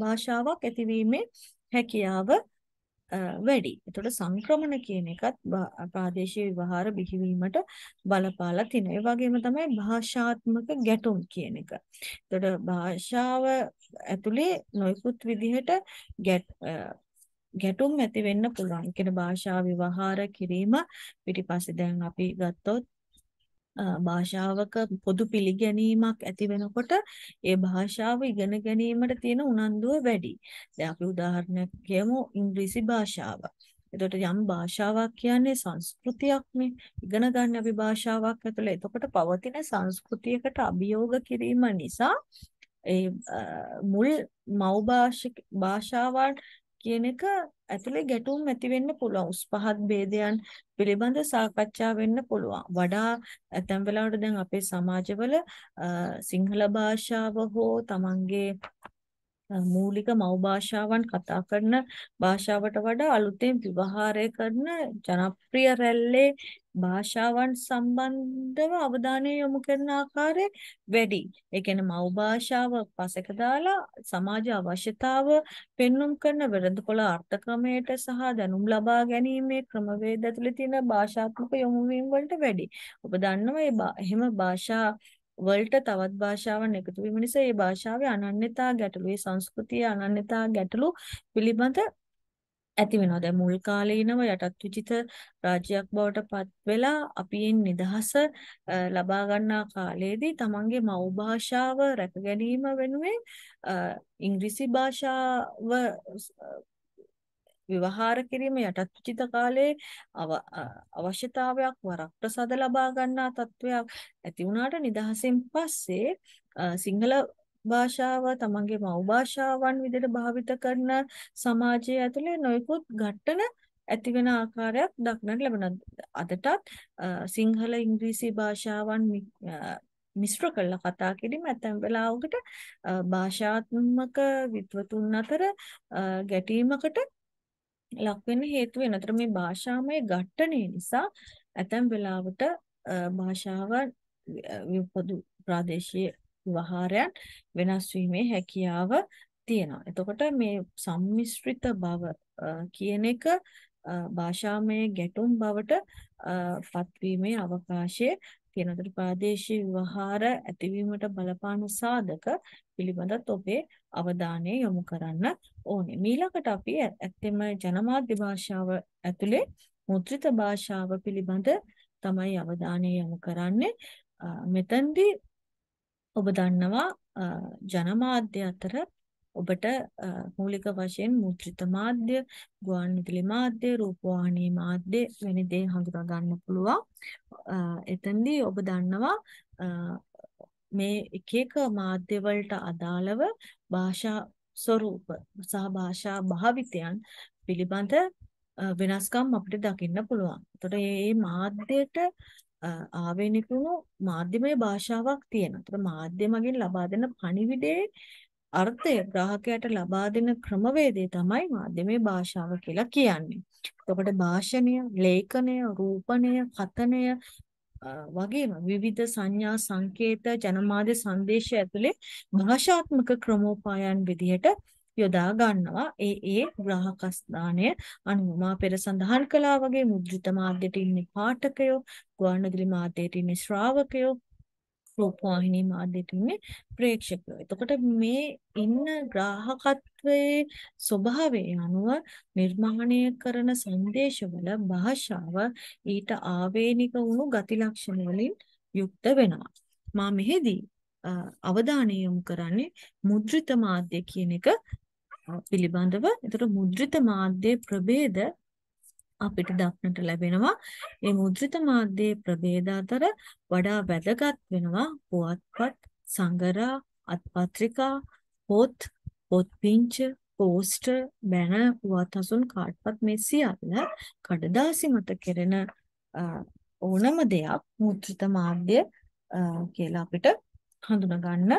භාෂාවක් ඇතිවීමේ හැකියාව වැඩි. ඒතකොට සංක්‍රමණ කියන එකත් ප්‍රාදේශීය විවහාර බිහිවීමට බලපාලා තිනවා. ඒ වගේම තමයි භාෂාත්මක ගැටුම් කියන එක. ඒතකොට භාෂාව ඇතුලේ නොයෙකුත් විදිහට ගැටුම් ඇති වෙන්න පුළුවන්. කියන භාෂා විවහාර කිරීම පිටිපස්සේ දැන් අපි ගත්තොත් භාෂාවක පොදු පිළිගැනීමක් ඇති වෙනකොට ඒ භාෂාව ඉගෙන ගැනීමට තියෙන උනන්දුව වැඩි. දැන් අපි උදාහරණයක් කියමු ඉංග්‍රීසි භාෂාව. එතකොට යම් භාෂාවක් කියන්නේ සංස්කෘතියක්නේ. ඉගෙන ගන්න අපි භාෂාවක් ඇතුළේ. එතකොට පවතින සංස්කෘතියකට අභියෝග කිරීම නිසා ඒ මුල් මව් භාෂාවන් කියන එක ඇතුලේ ගැටුම් ඇති වෙන්න පුළුවන්. උස් පහත් ભેදයන් පිළිබඳ සාකච්ඡා වෙන්න පුළුවන්. වඩා ඇතැම් වෙලාවට දැන් අපේ සමාජවල සිංහල භාෂාව හෝ තමන්ගේ මූලික මව් භාෂාවන් කතා කරන භාෂාවට වඩා අලුතෙන් විවහාරය කරන ජනප්‍රිය රැල්ලේ භාෂාවන් සම්බන්ධව අවධානය යොමු කරන ආකාරය වැඩි. ඒ කියන්නේ මව් භාෂාව පසෙක දාලා සමාජ අවශ්‍යතාව පෙන්눔 කරන වෙළඳපොළ අර්ථක්‍රමයට සහ දැනුම් ලබා ගැනීමේ ක්‍රමවේද ඇතුළේ තියෙන භාෂාත්මක යොමුවීම් වලට වැඩි. ඔබ දන්නවා එහෙම භාෂා වලට තවත් භාෂාවන් එකතු වීම නිසා ඒ භාෂාවේ අනන්‍යතා ගැටලු, ඒ සංස්කෘතියේ අනන්‍යතා ගැටලු පිළිබඳ ඇති වෙනවා. දැන් මුල් කාලේ ඉනව යටත් විජිත රාජ්‍යයක් බවට පත් වෙලා අපිෙන් නිදහස ලබා ගන්නා කාලයේදී තමන්ගේ මව් භාෂාව රැක ගැනීම වෙනුවෙන් ඉංග්‍රීසි භාෂාව විවහාර කිරීම යටත් උචිත කාලයේ අවශ්‍යතාවයක් වරක් ප්‍රසාද ලබා ගන්නා තත්වයක් ඇති වුණාට නිදහසෙන් පස්සේ සිංහල භාෂාව තමන්ගේ මව් භාෂාවන් විදිහට භාවිත කරන සමාජය ඇතුලේ නොයෙකුත් ඝට්ටන ඇති වෙන ආකාරයක් දක්නට ලැබෙනවා. අදටත් සිංහල ඉංග්‍රීසි භාෂාවන් මිශ්‍ර කරලා කතා කිරීම ඇතැම් වෙලාවකට භාෂාත්මක විද්වතුන් අතර ගැටීමකට ලක් වෙන්න හේතු වෙන. අතර මේ භාෂාමය ඝට්ටනය නිසා ඇතැම් වෙලාවට භාෂාව විපදු ප්‍රාදේශීය වහාරයන් වෙනස් වීමේ හැකියාව තියෙනවා. එතකොට මේ සම්මිශ්‍රිත බව කියන එක භාෂාමය ගැටුම් බවට පත්වීමේ අවකාශය තියෙනවා. ඒතර ප්‍රාදේශීය විවහාර ඇතිවීමට බලපාන සාධක පිළිබඳත් ඔබේ අවධානය යොමු කරන්න ඕනේ. මීළඟට අපි ඇත්තෙම ජනමාධ්‍ය භාෂාව ඇතුලේ මුද්‍රිත භාෂාව පිළිබඳ තමයි අවධානය යොමු කරන්නේ. මෙතෙන්දී ඔබ දන්නවා ජනමාධ්‍ය අතර ඔබට මූලික වශයෙන් මුද්‍රිත මාධ්‍ය, ගුවන්විදුලි මාධ්‍ය, රූපවාහිනී මාධ්‍ය වැනි දේ හඳුනා ගන්න පුළුවන්. එතෙන්දී ඔබ දන්නවා මේ එක එක මාධ්‍ය වලට අදාළව භාෂා ස්වරූප සහ භාෂා භාවිතයන් පිළිබඳ වෙනස්කම් අපිට දකින්න පුළුවන්. එතකොට මේ මාධ්‍යයට ආවේනිකුණු මාධ්‍යමය භාෂාවක් තියෙනවා. ඒතර මාධ්‍යමකින් ලබා දෙන පණිවිඩයේ අර්ථය ග්‍රාහකයාට ලබා දෙන ක්‍රමවේදය තමයි මාධ්‍යමය භාෂාව කියලා කියන්නේ. එතකොට භාෂණය, ලේඛනය, රූපණය, කතනය වගේම විවිධ සංඥා සංකේත ජනමාධ්‍ය සංදේශ ඇතුලේ භාෂාත්මක ක්‍රමෝපායන් විදිහට යොදා ගන්නවා. ඒ ඒ ග්‍රාහක ස්ථානය අනුව මා පෙර සඳහන් කළා වගේ මුද්‍රිත මාධ්‍යට ඉන්නේ පාඨකයෝ, ගුවන්විදුලි මාධ්‍යයට ඉන්නේ ශ්‍රාවකයෝ, රූපවාහිනී මාධ්‍යට ඉන්නේ ප්‍රේක්ෂකයෝ. එතකොට මේ ඉන්න ග්‍රාහකත්වයේ ස්වභාවය අනුව නිර්මාණය කරන සංදේශවල භාෂාව ඊට ආවේනික වුණු ගති ලක්ෂණ වලින් යුක්ත වෙනවා. මා මෙහිදී අවධානය යොමු කරන්නේ මුද්‍රිත මාධ්‍ය කියන එක පිළිබඳව ඒතර මුද්‍රිත මාධ්‍යයේ ප්‍රභේද අපිට දක්නට ලැබෙනවා මේ මුද්‍රිත මාධ්‍යයේ ප්‍රභේද අතර වඩා වැදගත් වෙනවා පුවත්පත් සංගරා අත්පත්‍රිකා පොත් පොත් පිංච පෝස්ටර් බැනර් පුවත්හසුන් කාඩ්පත් මේ සියල්ල කඩදාසි මත කෙරෙන ඕනම දෙයක් මුද්‍රිත මාධ්‍ය කියලා අපිට හඳුනා ගන්න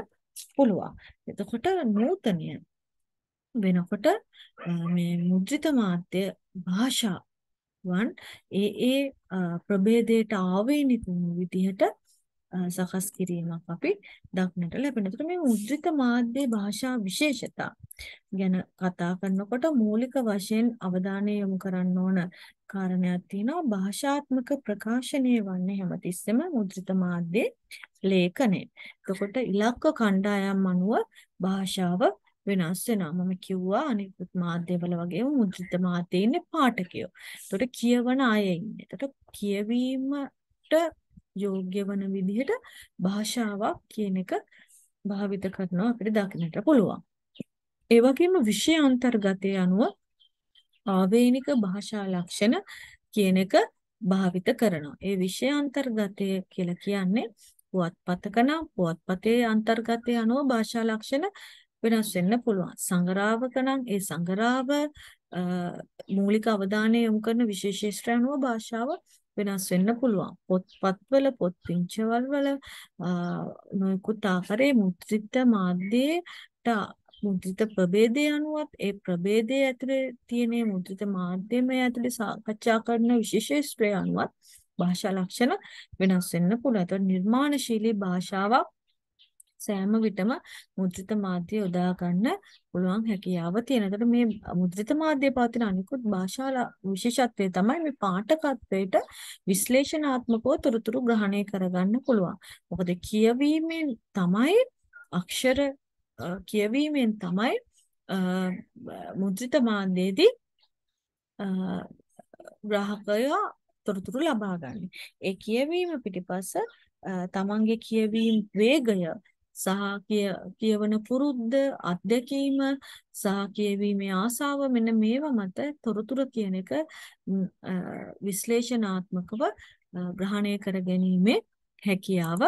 පුළුවන්. එතකොට නූතනය වෙනකොට මේ මුද්‍රිත මාධ්‍ය භාෂා වන් ඒ ඒ ප්‍රභේදයට ආවේනික වූ විදිහට සකස් කිරීමක් අපි දක්නට ලැබෙන. එතකොට මේ මුද්‍රිත මාධ්‍ය භාෂා විශේෂතා ගැන කතා කරනකොට මූලික වශයෙන් අවධානය යොමු කරන්න ඕන කාරණයක් තියෙනවා භාෂාත්මක ප්‍රකාශනය වන්නේ හැමතිස්සෙම මුද්‍රිත මාධ්‍යයේ ලේඛනය. එතකොට ඉලක්ක කණ්ඩායම් අනුව භාෂාව වෙනස් වෙනවා. මම කිව්වා අනිකුත් මාධ්‍යවල වගේ මුද්‍රිත මාධ්‍යයේ ඉන්නේ පාඨකයෝ. ඒතකොට කියවන අය ඉන්නේ. ඒතකොට කියවීමට යෝග්‍ය වන විදිහට භාෂාවක් කියන එක භාවිත කරනවා අපිට දකින්නට පුළුවන්. ඒ වගේම විෂය අන්තර්ගතය අනුව ආවේනික භාෂා ලක්ෂණ කියන එක භාවිත කරනවා. ඒ විෂය අන්තර්ගතය කියලා කියන්නේ පුවත්පතක නම් පුවත්පතේ අන්තර්ගතය අනුව භාෂා ලක්ෂණ වෙනස් වෙන්න පුළුවන්. සංගරාවක නම් ඒ සංගරාව මූලික අවධානය යොමු කරන විශේෂේෂ්ත්‍ර අනුව භාෂාව වෙනස් වෙන්න පුළුවන්. පොත්පත්වල පොත් පිංචවල වල නොයෙකුත් ආකාරයේ මුද්‍රිත මාධ්‍යයට මුද්‍රිත ප්‍රභේදය අනුවත් ඒ ප්‍රභේදය ඇතුලේ තියෙන මුද්‍රිත මාධ්‍යමය ඇතුලේ සාකච්ඡා කරන විශේෂේෂ්ත්‍රය අනුවත් භාෂා ලක්ෂණ වෙනස් වෙන්න පුළුවන්. ඒතකොට නිර්මාණශීලී භාෂාවක් සෑම විටම මුද්‍රිත මාධ්‍ය යොදා ගන්න පුළුවන් හැකියාව තියෙන. එතකොට මේ මුද්‍රිත මාධ්‍ය පවතින අනිකුත් භාෂා විශේෂත්වය තමයි මේ පාඨකත්වයට විශ්ලේෂණාත්මකව තොරතුරු ග්‍රහණය කරගන්න පුළුවන්. මොකද කියවීමෙන් තමයි අක්ෂර කියවීමෙන් තමයි මුද්‍රිත මාධ්‍යයේදී ග්‍රාහකයා තොරතුරු ලබා ගන්න. ඒ කියවීම පිටිපස්ස තමන්ගේ කියවීම් වේගය සහ කියවන පුරුද්ද අත්දැකීම සහ කියවීමේ ආසාව මෙන්න මේවා මත තොරතුරු කියන එක විශ්ලේෂණාත්මකව ග්‍රහණය කර ගැනීමේ හැකියාව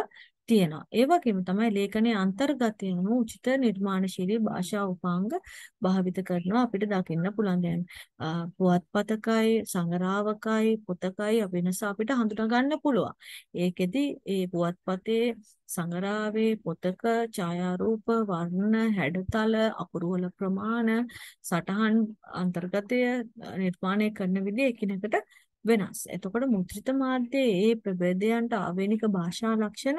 තියෙනවා. ඒ වගේම තමයි ලේඛනයේ අන්තර්ගත වුණු උචිත නිර්මාණශීලී භාෂා උපාංග භාවිත කරනවා අපිට දකින්න පුළුවන්. දැන් පුවත්පතකයි, සංග්‍රාහකයි, පොතකයි වෙනස අපිට හඳුනා ගන්න පුළුවන්. ඒකෙදි ඒ පුවත්පතේ සංග්‍රාහවේ පොතක ඡායාරූප, වර්ණ, හැඩතල, අකුරුවල ප්‍රමාණ, සටහන් අන්තර්ගතය නිර්මාණය කරන විදිහ එකිනෙකට වෙනස්. එතකොට මුද්‍රිත මාධ්‍යයේ ඒ ප්‍රභේදයන්ට ආවේනික භාෂා ලක්ෂණ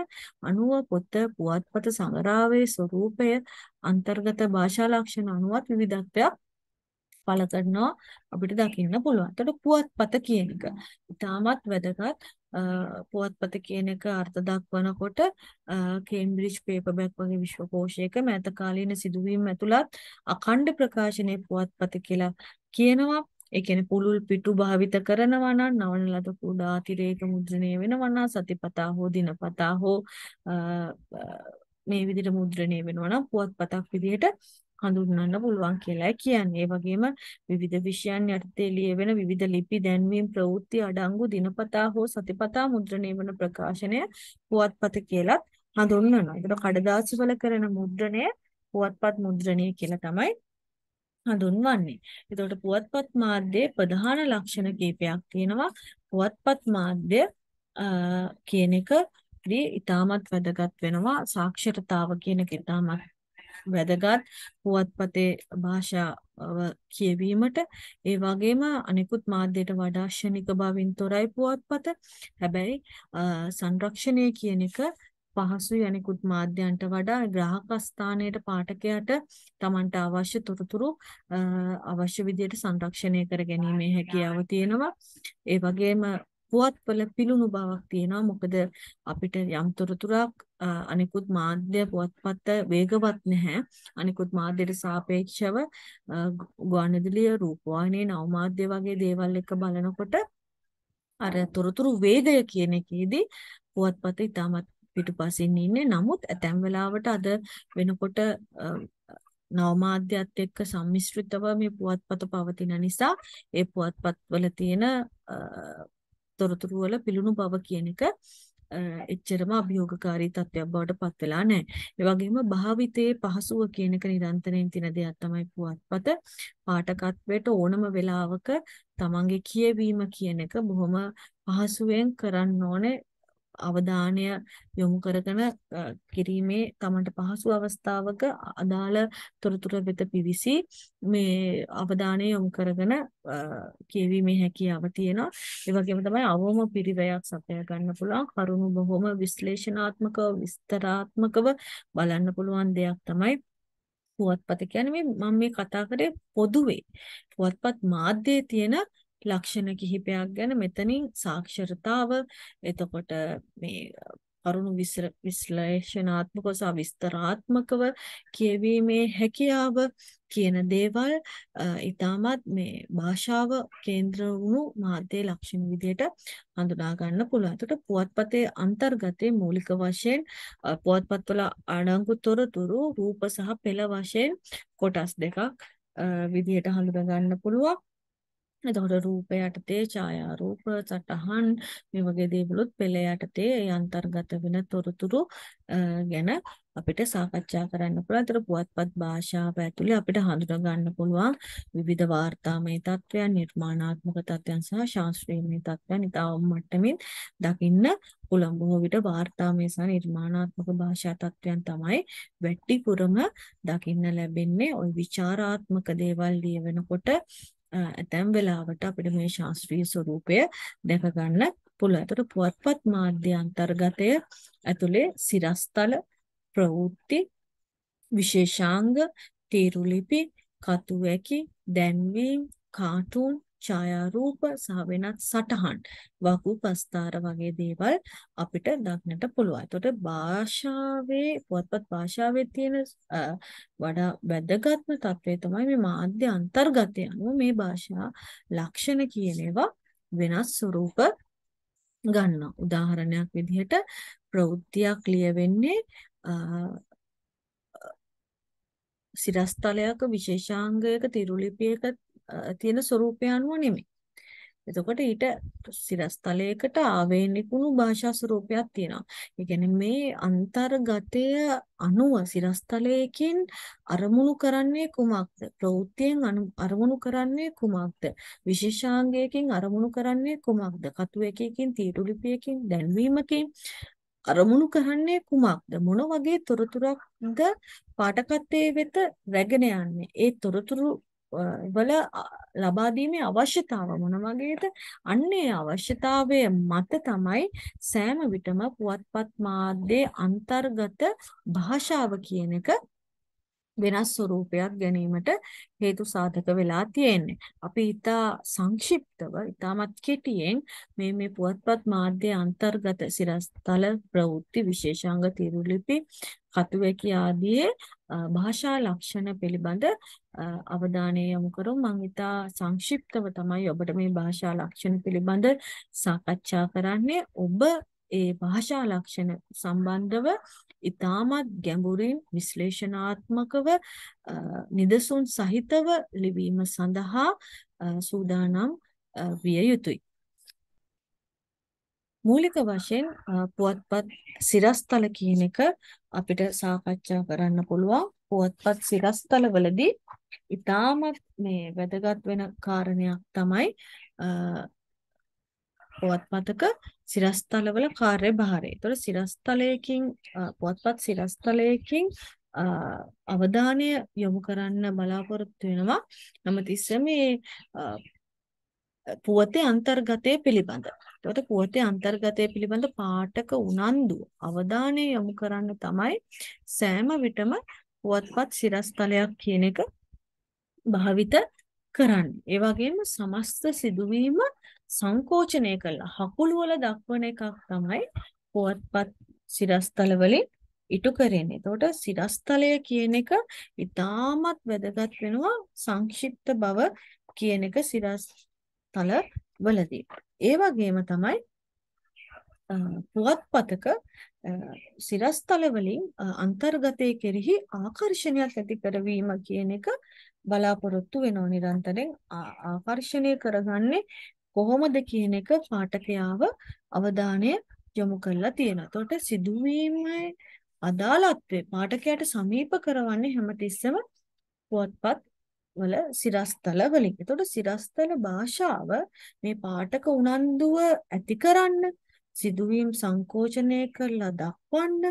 අනුව පොත, පුවත්පත සංග්‍රහයේ ස්වરૂපය, අන්තර්ගත භාෂා ලක්ෂණ අනුවත් විවිධත්වයක් පළ කරනවා අපිට දකින්න පුළුවන්. එතකොට පුවත්පත කියන එක ඉතාමත් වැදගත්. පුවත්පත කියන එක අර්ථ දක්වනකොට කේම්බ්‍රිජ් පේපර්බැක් වගේ විශ්වකෝෂයක මෑතකාලීන සිදුවීම් ඇතුළත් අඛණ්ඩ ප්‍රකාශනයේ පුවත්පත කියලා කියනවා. ඒ කියන්නේ පුළුල් පිටු භාවිත කරනවා නම් නවනලත කුඩා අතිරේක මුද්‍රණය වෙනවා නම් සතිපතා හෝ දිනපතා හෝ මේ විදිහට මුද්‍රණය වෙනවා නම් පුවත්පතක් විදිහට හඳුන්වන්න පුළුවන් කියලායි කියන්නේ. ඒ වගේම විවිධ විෂයන් යටතේ ලියවෙන විවිධ ලිපි දැන්වීම් ප්‍රවෘත්ති අඩංගු දිනපතා හෝ සතිපතා මුද්‍රණය වන ප්‍රකාශනය පුවත්පත කියලත් හඳුන්වනවා. ඒකට කඩදාසි වල කරන මුද්‍රණය පුවත්පත් මුද්‍රණය කියලා තමයි හඳුන්වන්නේ. එතකොට පුවත්පත් මාධ්‍යයේ ප්‍රධාන ලක්ෂණ කීපයක් තියෙනවා. පුවත්පත් මාධ්‍ය කියන එක දී ඉතාමත් වැදගත් වෙනවා. සාක්ෂරතාව කියන එක ඉතාමත් වැදගත් පුවත්පතේ භාෂාව කියවීමට ඒ වගේම අනෙකුත් මාධ්‍යයට වඩා ශනික භාවින් තොරයි පුවත්පත. හැබැයි සංරක්ෂණය කියන එක පහසුයි අනිකුත් මාධ්‍යන්ට වඩා ග්‍රාහක ස්ථානයේට පාඨකයාට Tamanට අවශ්‍ය තොරතුරු අවශ්‍ය විදියට සංරක්ෂණය කර ගැනීමේ හැකියාව තියෙනවා. ඒ වගේම පුවත්වල පිලුණු බවක් තියෙනවා. මොකද අපිට යම් තොරතුරක් අනිකුත් මාධ්‍ය පුවත්පත් වේගවත් නැහැ. අනිකුත් මාධ්‍යට සාපේක්ෂව ගුවන්විදුලිය රූපවාහිනී නවමාධ්‍ය වගේ දේවල් එක බලනකොට අර තොරතුරු වේගය කියන එකේදී පුවත්පත ඉතාමත් පිටුපසින් ඉන්නේ. නමුත් ඇතැම් වෙලාවට අද වෙනකොට නවමාධ්‍යත් එක්ක සම්මිශ්‍රිතව මේ පුවත්පත පවතින නිසා ඒ පුවත්පත් වල තියෙන තොරතුරු වල පිලුණු බව කියන එක එච්චරම අභියෝගකාරී තත්ත්වයක් බවට පත් වෙලා නැහැ. ඒ වගේම භාවිතයේ පහසුව කියන එක නිරන්තරයෙන් තියෙන දෙයක් තමයි පුවත්පත. පාඨකත්වයට ඕනම වෙලාවක තමන්ගේ කියවීම කියන එක බොහොම පහසුවෙන් කරන්න ඕනේ අවධානය යොමු කරගෙන කිරීමේ තමන්ට පහසු අවස්ථාවක අදාළ තොරතුරු වෙත පිවිසි මේ අවධානය යොමු කරගෙන කියවීමේ හැකියාව තියෙනවා. ඒ වගේම තමයි අවම පිරිවැයක් සපයා ගන්න පුළුවන්. කරුණු බොහොම විශ්ලේෂණාත්මකව විස්තරාත්මකව බලන්න පුළුවන් දෙයක් තමයි පුවත්පත කියන්නේ මේ මම මේ කතා කරේ පොදුවේ පුවත්පත් මාධ්‍යයේ තියෙන ලක්ෂණ කිහිපයක් ගැන මෙතනින් සාක්ෂරතාව එතකොට මේ කරුණු විශ්ලේෂණාත්මකව සහ විස්තරාත්මකව කියවීමේ හැකියාව කියන දේවල් ඊටමත් මේ භාෂාව කේන්ද්‍ර වුණු මාධ්‍යයේ ලක්ෂණ විදිහට හඳුනා ගන්න පුළුවන්. එතකොට පුවත්පතේ අන්තර්ගතයේ මූලික වශයෙන් පුවත්පත්වල අඩංගු තොරතුරු රූප සහ පෙළ වශයෙන් කොටස් දෙකක් විදිහට හඳුනා ගන්න පුළුවන්. එතකොට රූපය යටතේ ඡායා රූප සටහන් මේ වගේ දේවලුත් පෙළ යටතේ අන්තර්ගත වෙන තොරතුරු ගැන අපිට සාකච්ඡා කරන්න පුළුවන්. අතර පුවත්පත් භාෂාව ඇතුලේ අපිට හඳුනා ගන්න පුළුවන් විවිධ වාර්තාමය තත්ත්වයන්, නිර්මාණාත්මක තත්ත්වයන් සහ ශාස්ත්‍රීයමය තත්ත්වයන් ඉතාම මට්ටමින් දකින්න පුළුවන්. බොහෝ විට වාර්තාමය සහ නිර්මාණාත්මක භාෂා තත්ත්වයන් තමයි වැටි කුරම දකින්න ලැබෙන්නේ. ওই ਵਿਚਾਰාත්මක දේවල් ලියවෙනකොට ඇතැම් වෙලාවට අපිට මේ ශාස්ත්‍රීය ස්වරූපය දැක ගන්න පුළුවන්. එතකොට පුවත්පත් මාධ්‍ය අන්තර්ගතය ඇතුලේ සිරස්තල ප්‍රවෘත්ති විශේෂාංග තීරුලිපි කතුවැකි දැන්වීම් කාටුන් ඡායාරූප සහ වෙනත් සටහන් වකු පස්තර වගේ දේවල් අපිට දක්නට පුළුවන්. එතකොට භාෂාවේ පුවත්පත් භාෂාවේ තියෙන වඩා වැදගත්ම తත්වය තමයි මේ මාධ්‍ය අන්තර්ගතය අනුව මේ භාෂා ලක්ෂණ කියන ඒවා වෙනස් ස්වරූප ගන්නවා. උදාහරණයක් විදිහට ප්‍රවෘත්තියක් ලියවෙන්නේ සිරස්තලයක විශේෂාංගයක තිරුලිපියක තියෙන ස්වરૂපය අනුව නෙමෙයි. එතකොට ඊට සිරස්තලයකට ආවේනිකුණු භාෂා ස්වરૂපයක් තියෙනවා. ඒ කියන්නේ මේ අන්තර්ගතය අනුව සිරස්තලයකින් අරමුණු කරන්නේ කුමක්ද? ප්‍රවෘත්තියෙන් අරමුණු කරන්නේ කුමක්ද? විශේෂාංගයකින් අරමුණු කරන්නේ කුමක්ද? කතු එකකින්, තීරු ලිපියකින්, දැන්වීමකින් අරමුණු කරන්නේ කුමක්ද මොන වගේ තොරතුරක්ද පාඨකත්වයේ වෙත රැගෙන යන්නේ ඒ තොරතුරු වල ලබා දීමේ අවශ්‍යතාව මොන වගේද? අන්නේ අවශ්‍යතාවය මත තමයි සෑම විටම පුවත්පත් මාධ්‍යයේ අන්තර්ගත භාෂාව කියන එක වෙනස් ස්වරූපයක් ගැනීමට හේතු සාධක වෙලා තියෙන්නේ. අපි ඊටා සංක්ෂිප්තව, ඊටමත් කෙටියෙන් මේ මේ පුවත්පත් මාධ්‍ය අන්තර්ගත සිරස්තල ප්‍රවෘත්ති විශේෂාංග තීරුලිපි කතුවැකි ආදී භාෂා ලක්ෂණ පිළිබඳ අවධානය යොමු කරමු. මම ඉතා සංක්ෂිප්තව තමයි ඔබට මේ භාෂා ලක්ෂණ පිළිබඳ සාකච්ඡා කරන්නේ. ඔබ ඒ භාෂා ලක්ෂණ සම්බන්ධව ඉතාමත් ගැඹුරින් විශ්ලේෂණාත්මකව නිදසුන් සහිතව ලිවීම සඳහා සූදානම් විය යුතුයි. මූලික වශයෙන් පුවත්පත් සිරස්තල කියන එක අපිට සාකච්ඡා කරන්න පුළුවන්. පුවත්පත් සිරස්තල වලදී ඉතාමත් මේ වැදගත් වෙන කාරණයක් තමයි පුවත්පතක සිරස්තල වල කාර්යභාරය. ඒතොර සිරස්තලයකින් පුවත්පත් සිරස්තලයකින් අවධානය යොමු කරන්න බලාපොරොත්තු වෙනවා. නමුත් ඉස්සෙ මේ පුවතේ අන්තර්ගතය පිළිබඳ. එතකොට පුවතේ අන්තර්ගතය පිළිබඳ පාඨක උනන්දු අවධානය යොමු කරන්න තමයි සෑම විටම පුවත්පත් සිරස්තලයක් කියන එක භාවිත කරන්නේ. ඒ වගේම සමස්ත සිදුවීම සංකෝචනය කළා හකුළුවල දක්වන එකක් තමයි පුවත්පත් සිරස්තල වලින් ඉටු කරන්නේ. එතකොට සිරස්තලය කියන එක ඉතාමත් වැදගත් වෙනවා සංක්ෂිප්ත බව කියන එක සිරස් තල වලදී. ඒ වගේම තමයි පුවත්පතක සිරස්තල වලින් අන්තර්ගතයේ කෙරෙහි ආකර්ෂණයක් ඇති කරවීම කියන එක බලාපොරොත්තු වෙනව නිරන්තරයෙන් ආකර්ෂණය කරගන්නේ කොහොමද කියන එක පාඨකයාව අවධානය යොමු කරලා තියෙනවා. එතකොට සිදුවීමේ අදාළත්වය පාඨකයාට සමීප කරවන්නේ හැමතිස්සෙම පුවත්පත් වල සිරස්තල වලින්. එතකොට සිරස්තල භාෂාව මේ පාඨක උනන්දුව ඇති කරන්න, සිදුවීම් සංකෝචනය කරලා දක්වන්න,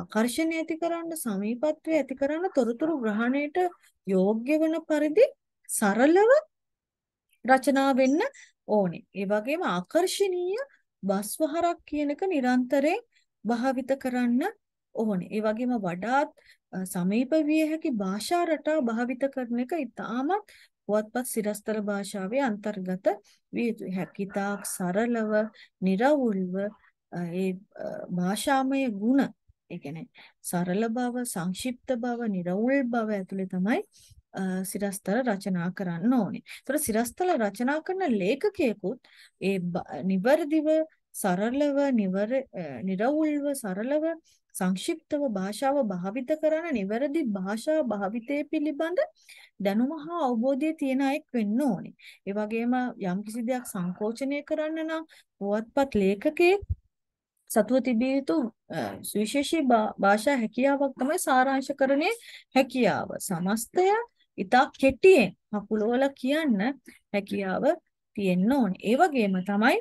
ආකර්ෂණය ඇති කරන්න, සමීපත්වය ඇති කරන්න, තොරතුරු ග්‍රහණයට යෝග්‍ය වන පරිදි සරලව රචනා වෙන්න ඕනේ. ඒ වගේම ආකර්ෂණීය බස්වහරක් කියන එක නිරන්තරයෙන් භාවිත කරන්න ඕනේ. ඒ වගේම වඩාත් සමීප විය හැකි භාෂා රටා භාවිත කරන එක ඉතාමත් පුවත්පත් සිරස්තල භාෂාවේ අන්තර්ගත විය යුතුයි. හැකිතාක් සරලව, निराවුල්ව ඒ භාෂාමය ගුණ ඒ කියන්නේ සරල බව, සංක්ෂිප්ත බව, निराවුල් බව ඇතුලේ තමයි සිරස්තල රචනා කරන්න ඕනේ. ඒතර සිරස්තල රචනා කරන ලේඛකයෙකුත් ඒ නිවර්දිව සරලව නිවර නිරවුල්ව සරලව සංක්ෂිප්තව භාෂාව භාවිත කරන නිවැරදි භාෂා භාවිතය පිළිබඳ දැනුම හා අවබෝධය තියෙන අයෙක් වෙන්න ඕනේ. ඒ වගේම යම්කිසි දෙයක් සංකෝචනය කරන්න නම් පුවත්පත් ලේඛකයෙක් සතුව තිබිය යුතු සුවිශේෂී භාෂා හැකියාවක් තමයි සාරාංශකරණයේ හැකියාව. සමස්තය ඉතා කෙටියෙන් හකුලවල කියන්න හැකියාව තියෙන්න ඕනේ. ඒ වගේම තමයි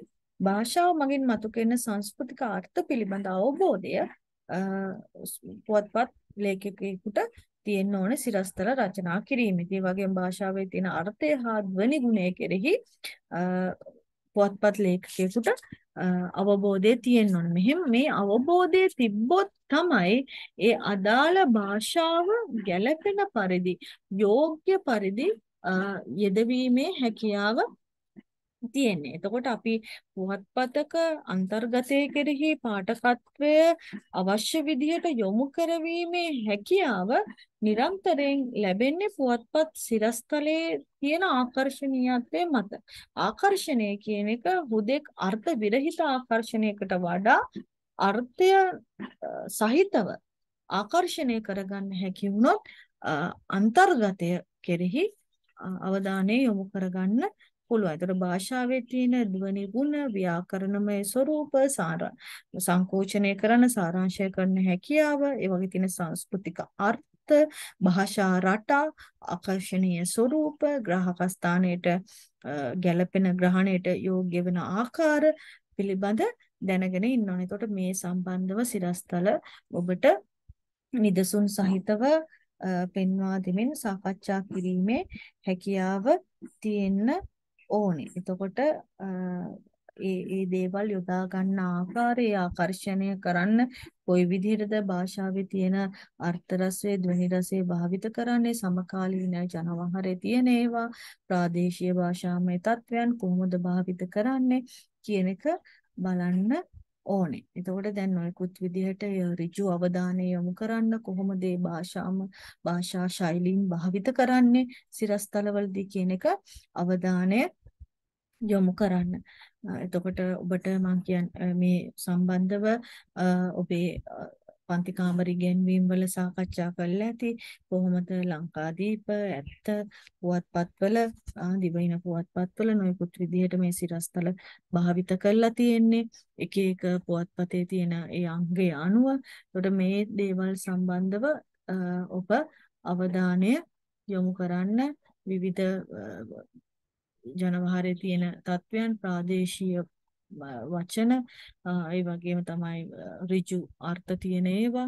භාෂාව මගින් මතු කරන සංස්කෘතික අර්ථ පිළිබඳ අවබෝධය පුවත්පත් ලේඛකයෙකුට තියෙන්න ඕනේ සිරස්තල රචනා කිරීමේදී වගේම භාෂාවේ තියෙන අර්ථය හා ධ්වනි ගුණය කෙරෙහි පුවත්පත් ලේඛකයෙකුට අවබෝධය තියෙන්න ඕනේ. මෙහෙම මේ අවබෝධය තිබ්බොත් තමයි ඒ අදාළ භාෂාව ගැළපෙන පරිදි යෝග්‍ය පරිදි යෙදවීමේ හැකියාව තියෙන්නේ. එතකොට අපි පුවත්පතක අන්තර්ගතය කෙරෙහි පාඨකත්වය අවශ්‍ය විදිහට යොමු කරවීමේ හැකියාව නිරන්තරයෙන් ලැබෙන්නේ පුවත්පත් සිරස්තලයේ තියෙන ආකර්ෂණීයත්වය මත. ආකර්ෂණය කියන එක හුදෙක් අර්ථ විරහිත ආකර්ෂණයකට වඩා අර්ථය සහිතව ආකර්ෂණය කරගන්න හැකි වුණොත් අන්තර්ගතය කෙරෙහි අවධානය යොමු කරගන්න පුළුවන්. ඒතර භාෂාවේ තියෙන ධ්වනි ගුණ, ව්‍යාකරණමය ස්වરૂප, සංකෝචනය කරන, සාරාංශය කරන හැකියාව, ඒ වගේ තියෙන සංස්කෘතික අර්ථ භාෂා රටා ආකර්ෂණීය ස්වરૂප ග්‍රාහක ස්ථානයේට ගැළපෙන ග්‍රහණයට යෝග්‍ය වෙන ආකාර පිළිබඳ දැනගෙන ඉන්න ඕනේ. එතකොට මේ සම්බන්ධව සිරස්තල ඔබට නිදසුන් සහිතව පෙන්වා දෙමින් සාකච්ඡා කිරීමේ හැකියාව තියෙන්න ඕනේ. එතකොට ඒ ඒ දේවල් යොදා ගන්න ආකාරය ආකර්ෂණය කරන්න කොයි විදිහටද භාෂාවේ තියෙන අර්ථ රසය ධ්වනි රසය භාවිත කරන්නේ සමකාලීන ජනවහරේ තියෙන ඒවා ප්‍රාදේශීය භාෂාමය තත්වයන් කොහොමද භාවිත කරන්නේ කියන එක බලන්න ඕනේ. එතකොට දැන් නොයෙකුත් විදිහට ඍජු අවධානය යොමු කරන්න කොහොමද මේ භාෂාම භාෂා ශෛලීන් භාවිත කරන්නේ සිරස්තලවලදී කියන එක අවධානය යොමු කරන්න. එතකොට ඔබට මම කියන්නේ මේ සම්බන්ධව ඔබේ පන්ති කාමර ඉගැන්වීම් වල සාකච්ඡා කරලා ඇති කොහොමද ලංකාදීප ඇත්ත පුවත්පත්වල දිවයින පුවත්පත්වල නොයෙකුත් විදිහට මේ සිරස්තල භාවිත කරලා තියෙන්නේ එක එක පුවත්පතේ තියෙන ඒ අංගය අනුව එතකොට මේ දේවල් සම්බන්ධව ඔබ අවධානය යොමු කරන්න විවිධ ජනවහරේ තියෙන තත්වයන් ප්‍රාදේශීය වචන ඒ වගේම තමයි ඍජු අර්ථ තියෙන ඒවා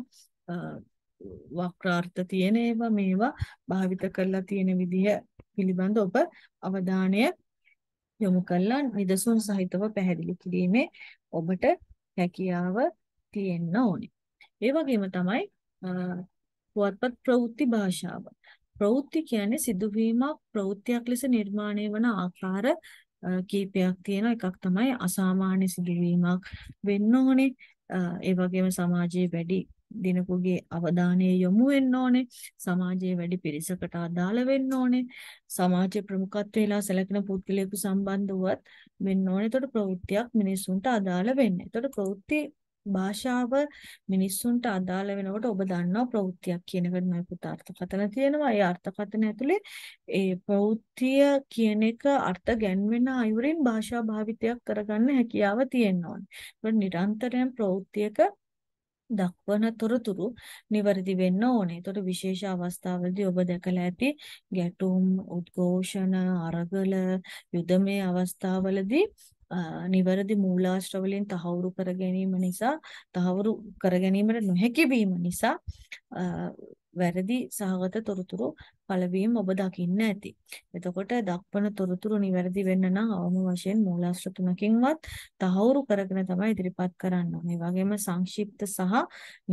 වක්‍රාර්ථ තියෙන ඒවා මේවා භාවිත කරලා තියෙන විදිහ පිළිබඳ ඔබ අවධානය යොමු කළා නිදසුන් සහිතව පැහැදිලි කිරීමේ ඔබට හැකියාව තියෙන්න ඕනේ. ඒ වගේම තමයි පුවත්පත් ප්‍රවෘත්ති භාෂාව. ප්‍රවෘත්ති කියන්නේ සිදුවීමක් ප්‍රවෘත්තියක් ලෙස නිර්මාණය වන ආකාර කීපයක් තියෙනවා එකක් තමයි අසාමාන්‍ය සිදුවීමක් වෙන්න ඕනේ ඒ වගේම සමාජයේ වැඩි දිනකගේ අවධානය යොමු වෙන්න ඕනේ සමාජයේ වැඩි පිරිසකට අදාළ වෙන්න ඕනේ සමාජ ප්‍රමුඛත්වයලා සැලකෙන පුද්ගලයෙකු සම්බන්ධ වුවත් වෙන්න ඕනේ එතකොට ප්‍රවෘත්තියක් මිනිසුන්ට අදාළ වෙන්න. එතකොට ප්‍රවෘත්ති භාෂාව මිනිස්සුන්ට අදාළ වෙනකොට ඔබ දන්නවා ප්‍රවෘත්තියක් කියන එකට නොයෙකුත් අර්ථකථන තියෙනවා. ඒ අර්ථකථන ඇතුලේ ඒ ප්‍රවෘත්තිය කියන එක අර්ථ ගැන්වෙන අයුරින් භාෂා භාවිතයක් කරගන්න හැකියාව තියෙනවා. ඒකට නිරන්තරයෙන් ප්‍රවෘත්තියක දක්වන තොරතුරු નિවරදි වෙන්න ඕනේ. ඒතකොට විශේෂ අවස්ථාවලදී ඔබ දැකලා ඇති ගැටුම්, උද්ඝෝෂණ, අරගල, යුදමය අවස්ථාවලදී නිවැරදි මූලාශ්‍ර වලින් තහවුරු කර ගැනීම නිසා තහවුරු කර ගැනීමට නොහැකි වීම නිසා වැරදි සහගත තොරතුරු පළවීම ඔබ දකින්න ඇති. එතකොට දක්වන තොරතුරු නිවැරදි වෙන්න නම් අවම වශයෙන් මූලාශ්‍ර තුනකින්වත් තහවුරු කරගෙන තමයි ඉදිරිපත් කරන්න ඕනේ. වගේම සංක්ෂිප්ත සහ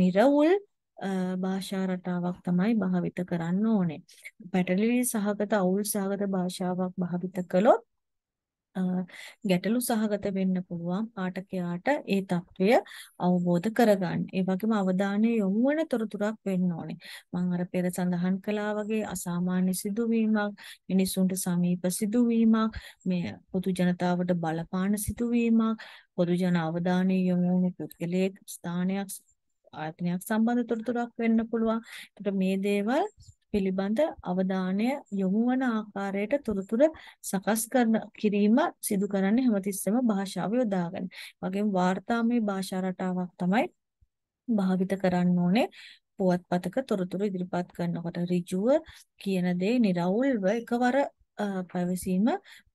නිර්වුල් භාෂා රටාවක් තමයි භාවිත කරන්න ඕනේ. පැටලිලි සහගත අවුල් සහගත භාෂාවක් භාවිත කළොත් ගැටලු සහගත වෙන්න පුළුවන් පාඨකයාට ඒ తත්වය අවබෝධ කරගන්න. ඒ වගේම අවධානය යොමු වෙන තොරතුරක් වෙන්න ඕනේ. මම අර පෙර සඳහන් කළා වගේ අසාමාන්‍ය සිදුවීමක්, මිනිසුන්ට සමීප සිදුවීමක්, මේ පොදු ජනතාවට බලපාන සිදුවීමක්, පොදු ජන අවධානය යොමු වන පුද්ගලයෙක්, ස්ථානයක් ආයතනයක් සම්බන්ධ තොරතුරක් වෙන්න පුළුවන්. ඒකට මේ දේවල් පිළිබඳ අවධානය යොමු වන ආකාරයට තොරතුරු සකස් කරන කිරීම සිදු කරන්නේ හැමතිස්සෙම භාෂාව යොදාගෙන. වගේම වාර්තාමය භාෂා රටාවක් තමයි භාවිත කරන්න ඕනේ. පුවත්පතක තොරතුරු ඉදිරිපත් කරනකොට ඍජුව කියන දේ निराවුල්ව එකවර පැවසීම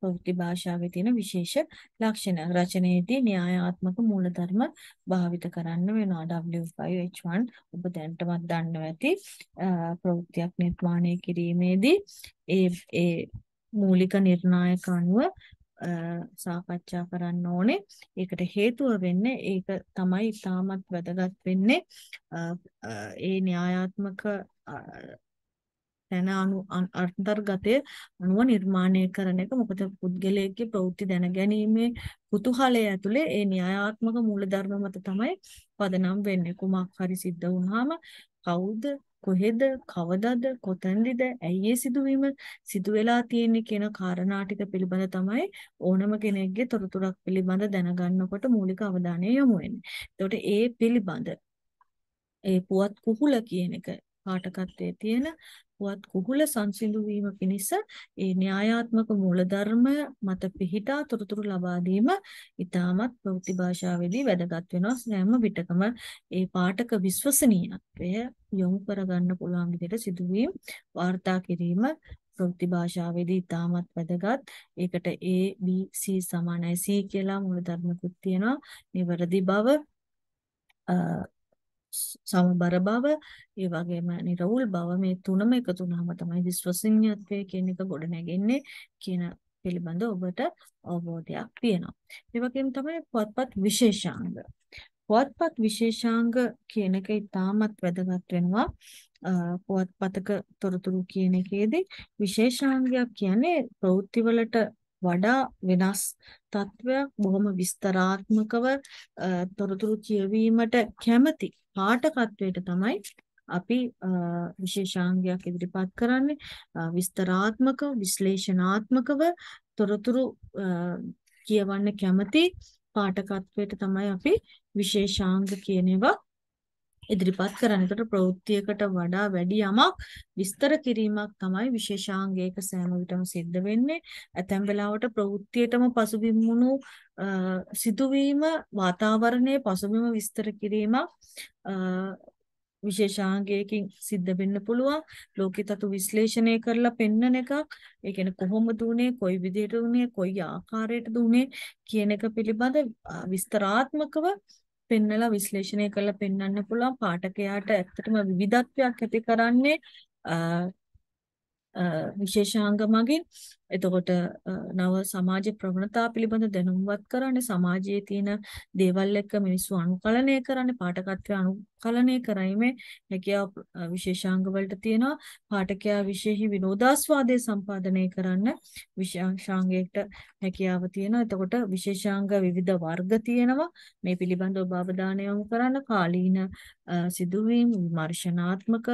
ප්‍රවෘත්ති භාෂාවේ තියෙන විශේෂ ලක්ෂණයක්. රචනයේදී න්‍යායාත්මක මූලධර්ම භාවිත කරන්න වෙනවා. W5H1 ඔබ දැනටමත් දන්නවා ඇති. ප්‍රවෘත්තියක් නිර්මාණය කිරීමේදී ඒ ඒ මූලික නිර්ණායක අනුව සාකච්ඡා කරන්න ඕනේ. ඒකට හේතුව වෙන්නේ ඒක තමයි ඉතාමත් වැදගත් වෙන්නේ ඒ න්‍යායාත්මක දැන අනු අන්තර්ගතය අනුව නිර්මාණය කරන එක මොකද පුද්ගලයෙක්ගේ ප්‍රවෘත්ති දැනගැනීමේ කුතුහලය ඇතුලේ ඒ න්‍යායාත්මක මූලධර්ම මත තමයි පදනම් වෙන්නේ කුමක් හරි සිද්ධ වුනහම කවුද කොහෙද කවදද කොතැනද ඇයි සිදුවීම සිදු වෙලා තියෙන්නේ කියන කාරණා ටික පිළිබඳ තමයි ඕනම කෙනෙක්ගේ තොරතුරක් පිළිබඳ දැනගන්නකොට මූලික අවධානය යොමු වෙන්නේ. එතකොට ඒ පිළිබඳ ඒ පුවත් කුහුල කියන එක පාඨකත්වයේ තියෙන පුවත් කුහුල සංසිඳු වීම පිණිස ඒ න්‍යායාත්මක මූලධර්ම මත පිහිටා තොරතුරු ලබා දීම ඊටමත් ප්‍රවෘත්ති භාෂාවේදී වැදගත් වෙනවා සෑම විටකම ඒ පාඨක විශ්වසනීයත්වය යොමු කරගන්න පුළුවන් විදිහට සිදුවීම් වාර්තා කිරීම ප්‍රවෘත්ති භාෂාවේදී ඊටමත් වැදගත්. ඒකට A B C සමානයි C කියලා මූලධර්මකුත් තියෙනවා. නිවැරදි බව සමබර බව ඒ වගේම නිර්වුල් බව මේ තුනම එකතු වුනහම තමයි විශ්වසනීයත්වය කියන එක ගොඩ නැගෙන්නේ කියන පිළිබඳ ඔබට අවබෝධයක් තියෙනවා. ඒ වගේම තමයි පොත්පත් විශේෂාංග. පොත්පත් විශේෂාංග කියන එක ඉතාමත් වැදගත් වෙනවා. පොත්පතක තොරතුරු කියන එකේදී විශේෂාංගයක් කියන්නේ ප්‍රවෘත්තිවලට වඩා වෙනස් තත්වයක් බොහොම විස්තරාත්මකව තොරතුරු කියවීමට කැමති පාඨකත්වයට තමයි අපි විශේෂාංගයක් ඉදිරිපත් කරන්නේ විස්තරාත්මකව විශ්ලේෂණාත්මකව තොරතුරු කියවන්න කැමති පාඨකත්වයට තමයි අපි විශේෂාංග කියන ඒවා ඉදිරිපත් කරන්න. ඒකට ප්‍රවෘත්තියකට වඩා වැඩි යමක් විස්තර කිරීමක් තමයි විශේෂාංගයක සෑම විටම සිද්ධ වෙන්නේ. ඇතැම් වෙලාවට ප්‍රවෘත්තියටම පසුබිම් වුණු සිදුවීම වාතාවරණයේ පසුබිම විස්තර කිරීම විශේෂාංගයකින් සිද්ධ වෙන්න පුළුවන් ලෝකේ තතු විශ්ලේෂණය කරලා පෙන්වන එකක් ඒ කියන්නේ කොහොමද උනේ කොයි විදිහට උනේ කොයි ආකාරයටද උනේ කියන එක පිළිබඳ විස්තරාත්මකව පෙන්වලා විශ්ලේෂණය කරලා පෙන්වන්න පුළුවන් පාඨකයාට ඇත්තටම විවිධත්වයක් ඇති කරන්නේ විශේෂාංග මගින් එතකොට නව සමාජ ප්‍රවණතා පිළිබඳ දැනුම්වත් කරන්නේ සමාජයේ තියෙන දේවල් එක්ක මිනිස්සු අනුකලනය කරන්නේ පාඨකත්වය අනුකලනය කරීමේ හැකියාව විශේෂාංග වලට තියෙනවා පාඨකයා විශේෂ විනෝදාස්වාදයේ සම්පාදනය කරන්න විශේෂාංගයකට හැකියාව තියෙනවා එතකොට විශේෂාංග විවිධ වර්ග තියෙනවා මේ පිළිබඳව අවධානය යොමු කරන්න කාලීන සිදුවීම් විමර්ශනාත්මක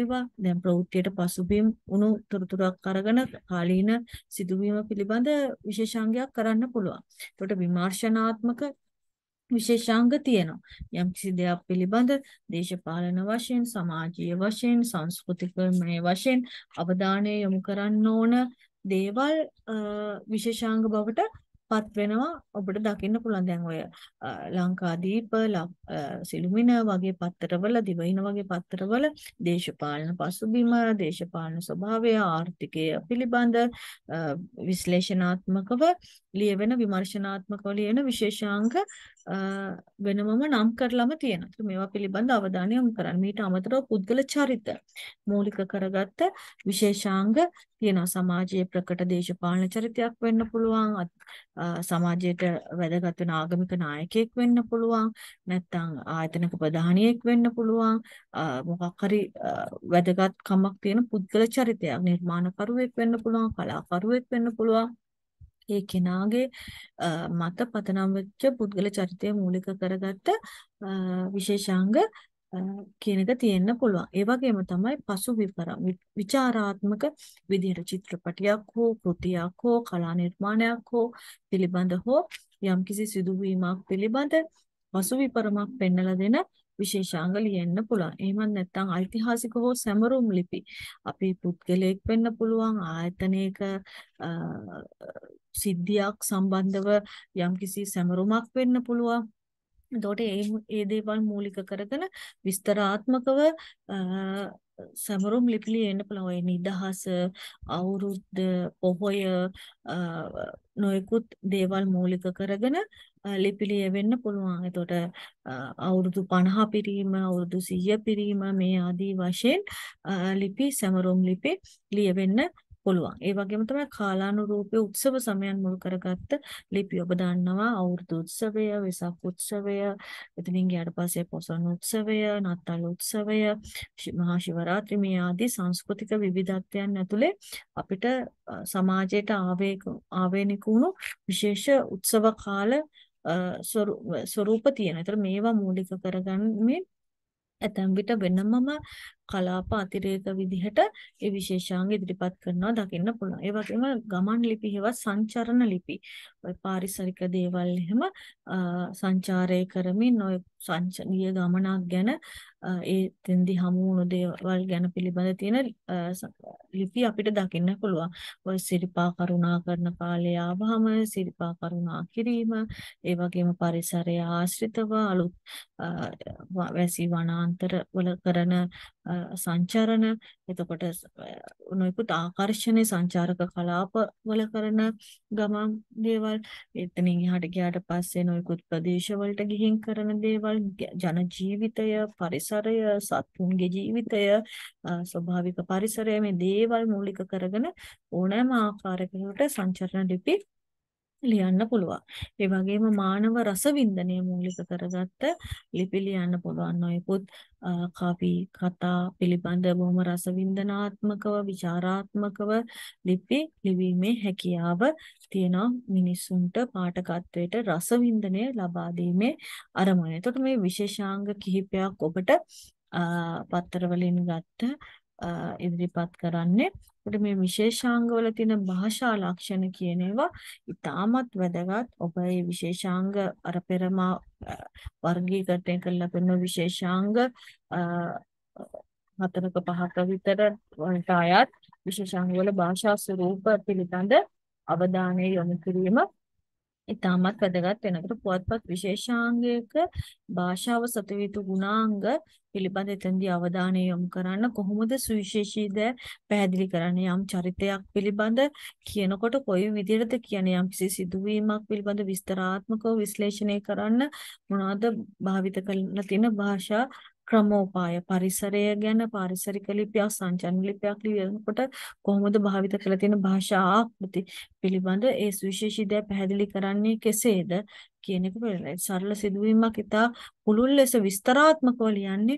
ඒවා දැන් ප්‍රවෘත්තියට පසුබිම් උණු තොරතුරක් අරගෙන කාලීන සිදුවීම පිළිබඳ විශේෂාංගයක් කරන්න පුළුවන්. ඒකට විමර්ශනාත්මක විශේෂාංග තියෙනවා. යම් කිසි දෙයක් පිළිබඳ දේශපාලන වශයෙන්, සමාජීය වශයෙන්, සංස්කෘතිකමය වශයෙන් අවධානය යොමු කරන්න ඕන දේවල් විශේෂාංග බවට පත් වෙනවා ඔබට දකින්න පුළුවන් දැන් ඔය ලංකාදීප සිළුමින වගේ පත්තරවල දිවයින වගේ පත්තරවල දේශපාලන පසුබිම දේශපාලන ස්වභාවය ආර්ථිකය පිළිබඳ විශ්ලේෂණාත්මකව ලියවෙන විමර්ශනාත්මකව ලියවෙන විශේෂාංග වෙනමම නම් කරලම තියෙනවා. මේවා පිළිබඳ අවධානය යොමු කරන්න. මීට අමතරව පුද්ගල චරිත මූලික කරගත්ත විශේෂාංග තියෙනවා සමාජයේ ප්‍රකට දේශපාලන චරිතයක් වෙන්න පුළුවන් සමාජයට වැදගත් වෙන ආගමික නායකයෙක් වෙන්න පුළුවන් නැත්නම් ආයතනික ප්‍රධානියෙක් වෙන්න පුළුවන් මොකක් හරි වැදගත් කමක් තියෙන පුද්ගල චරිතයක් නිර්මාණකරුවෙක් වෙන්න පුළුවන් කලාකරුවෙක් වෙන්න පුළුවන් ඒ කෙනාගේ මත පතනම් වෙච්ච පුද්ගල චරිතය මූලික කරගත්ත විශේෂාංග කියන එක තියෙන්න පුළුවන්. ඒ වගේම තමයි පසු විචාරාත්මක විදිහට චිත්‍රපටියක් හෝ කෘතියක් හෝ කලා නිර්මාණයක් හෝ පිළිබඳ හෝ යම්කිසි සිදුවීමක් පිළිබඳ පසු විපරමක් පෙන්වලා දෙන විශේෂාංග ලියන්න පුළුවන්. එහෙමත් නැත්නම් ඓතිහාසික හෝ සැමරුම් ලිපි. අපි පුද්ගලයෙක් වෙන්න පුළුවන් ආයතනයක සිද්ධියක් සම්බන්ධව යම්කිසි සැමරුමක් වෙන්න පුළුවන්. එතකොට ඒ ඒ දේවල් මූලික කරගෙන විස්තරාත්මකව සමරුම් ලිපි ලියන්න පුළුවන් ඔය නිදහස අවුරුද්ද පොහොය නොයෙකුත් දේවල් මූලික කරගෙන ලිපි ලියවෙන්න පුළුවන්. එතකොට අවුරුදු 50 පිරීම, අවුරුදු 100 පිරීම මේ ආදී වශයෙන් ලිපි සමරුම් ලිපි ලියවෙන්න පුළුවන්. ඒ වගේම තමයි කාලානුරූපී උත්සව සමයන් මුල් කරගත්ත ලිපි ඔබ දන්නවා අවුරුදු උත්සවය, වෙසක් උත්සවය, එතනින් ගියාට පස්සේ පොසොන් උත්සවය, නත්තල් උත්සවය, මහා ශිවරාත්‍රි මේ ආදී සංස්කෘතික විවිධත්වයන් ඇතුලේ අපිට සමාජයට ආවේග ආවේනික වුණු විශේෂ උත්සව කාල ස්වරූප තියෙනවා. ඒතර මේවා මූලික කරගන්නේ ඇතැම් විට වෙනමම කලාප අතිරේක විදිහට ඒ විශේෂාංග ඉදිරිපත් කරනවා දකින්න පුළුවන්. ඒ වගේම ගමන් ලිපි හෙවත් සංචරණ ලිපි. ඔය පාරිසරික දේවල් එහෙම සංචාරය කරමින් ඔය සංචාරීය ගමනක් ගැන ඒ තෙන්දි හමු වුණු දේවල් ගැන පිළිබඳ තියෙන ලිපි අපිට දකින්න පුළුවන්. ඔය සිරිපා කරුණා කරන කාලය ආවහම සිරිපා කරුණා කිරීම, ඒ වගේම පරිසරය ආශ්‍රිතව අලුත් වැසි වනාන්තර වල කරන සංචරණ එතකොට නොයෙකුත් ආකර්ෂණයේ සංචාරක කලාප වල කරන ගමන් දේවල් එතනින් එහාට ගියාට පස්සේ නොයෙකුත් ප්‍රදේශවලට ගිහින් කරන දේවල් ජන ජීවිතය පරිසරය සත්තුන්ගේ ජීවිතය ස්වභාවික පරිසරය මේ දේවල් මූලික කරගෙන ඕනෑම ආකාරයකට සංචරණ ලිපි ලියන්න පුළුවන්. ඒ වගේම මානව රසවින්දනය මූලික කරගත්ත ලිපි ලියන්න පුළුවන්. නොයෙකුත් කවි කතා පිළිබඳ බොහොම රසවින්දනාත්මකව ਵਿਚාරාත්මකව ලිපි ලිවීමේ හැකියාව තියෙන මිනිසුන්ට පාඨකත්වයට රසවින්දනය ලබා දීමේ අරමුණ. එතකොට මේ විශේෂාංග කිහිපයක් ඔබට පත්තරවලින් ගත්ත ඉදිරිපත් කරන්නේ. ඒකට මේ විශේෂාංගවල තියෙන භාෂා ලක්ෂණ කියන ඒවා ඉතාමත් වැදගත්. ඔබ මේ විශේෂාංග අර පෙරම වර්ගීකරණය කළා පෙන්න විශේෂාංග හතරක පහක විතර වලට අයත් විශේෂාංග වල භාෂා ස්වරූප පිළිබඳ අවධානය යොමු කිරීම ඉතාමත් වැදගත් වෙනකොට පුවත්පත් විශේෂාංගයක භාෂාව සතු යුතු ගුණාංග පිළිබඳ එතෙන්දී අවධානය යොමු කරන්න කොහොමද සුවිශේෂීද පැහැදිලි කරන්නේ යම් චරිතයක් පිළිබඳ කියනකොට කොයි විදිහටද කියන්නේ යම් කිසි සිදුවීමක් පිළිබඳ විස්තරාත්මකව විශ්ලේෂණය කරන්න මොනවද භාවිත කරන්න තියෙන භාෂා ක්‍රමෝපාය පරිසරය ගැන පාරිසරික ලිපියක් සංචාන ලිපියක් ලියනකොට කොහොමද භාවිත කරලා තියෙන භාෂා ආකෘති පිළිබඳ ඒ සුවිශේෂී දේ පැහැදිලි කරන්නේ කෙසේද කියන එක සරල සිදුවීමක් ඉතා පුළුල් ලෙස විස්තරාත්මකව ලියන්නේ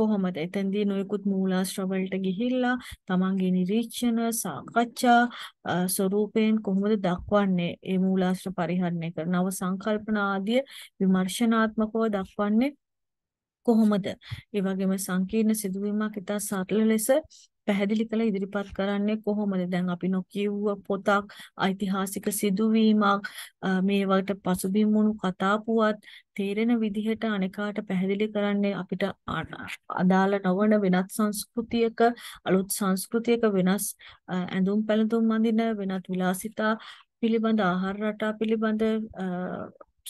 කොහොමද එතෙන්දී නොයෙකුත් මූලාශ්‍ර වලට ගිහිල්ලා තමන්ගේ නිරීක්ෂණ සාකච්ඡා ස්වරූපයෙන් කොහොමද දක්වන්නේ මේ මූලාශ්‍ර පරිහරණය කරන නව සංකල්පන ආදී විමර්ශනාත්මකව දක්වන්නේ කොහොමද? ඒ වගේම සංකීර්ණ සිදුවීමක් ඉතා සරල ලෙස පැහැදිලි කළ ඉදිරිපත් කරන්නේ කොහොමද? දැන් අපි නොකියුව පොතක්, ඓතිහාසික සිදුවීමක්, මේ වගේ පසුබිම් වුණු කතාපුවත් තේරෙන විදිහට අනිකාට පැහැදිලි කරන්නේ අපිට අදාළ නොවන වෙනත් සංස්කෘතියක, අලුත් සංස්කෘතියක වෙනස් ඇඳුම් පැළඳුම් අඳින වෙනත් විලාසිතා පිළිබඳ ආහාර රටා පිළිබඳ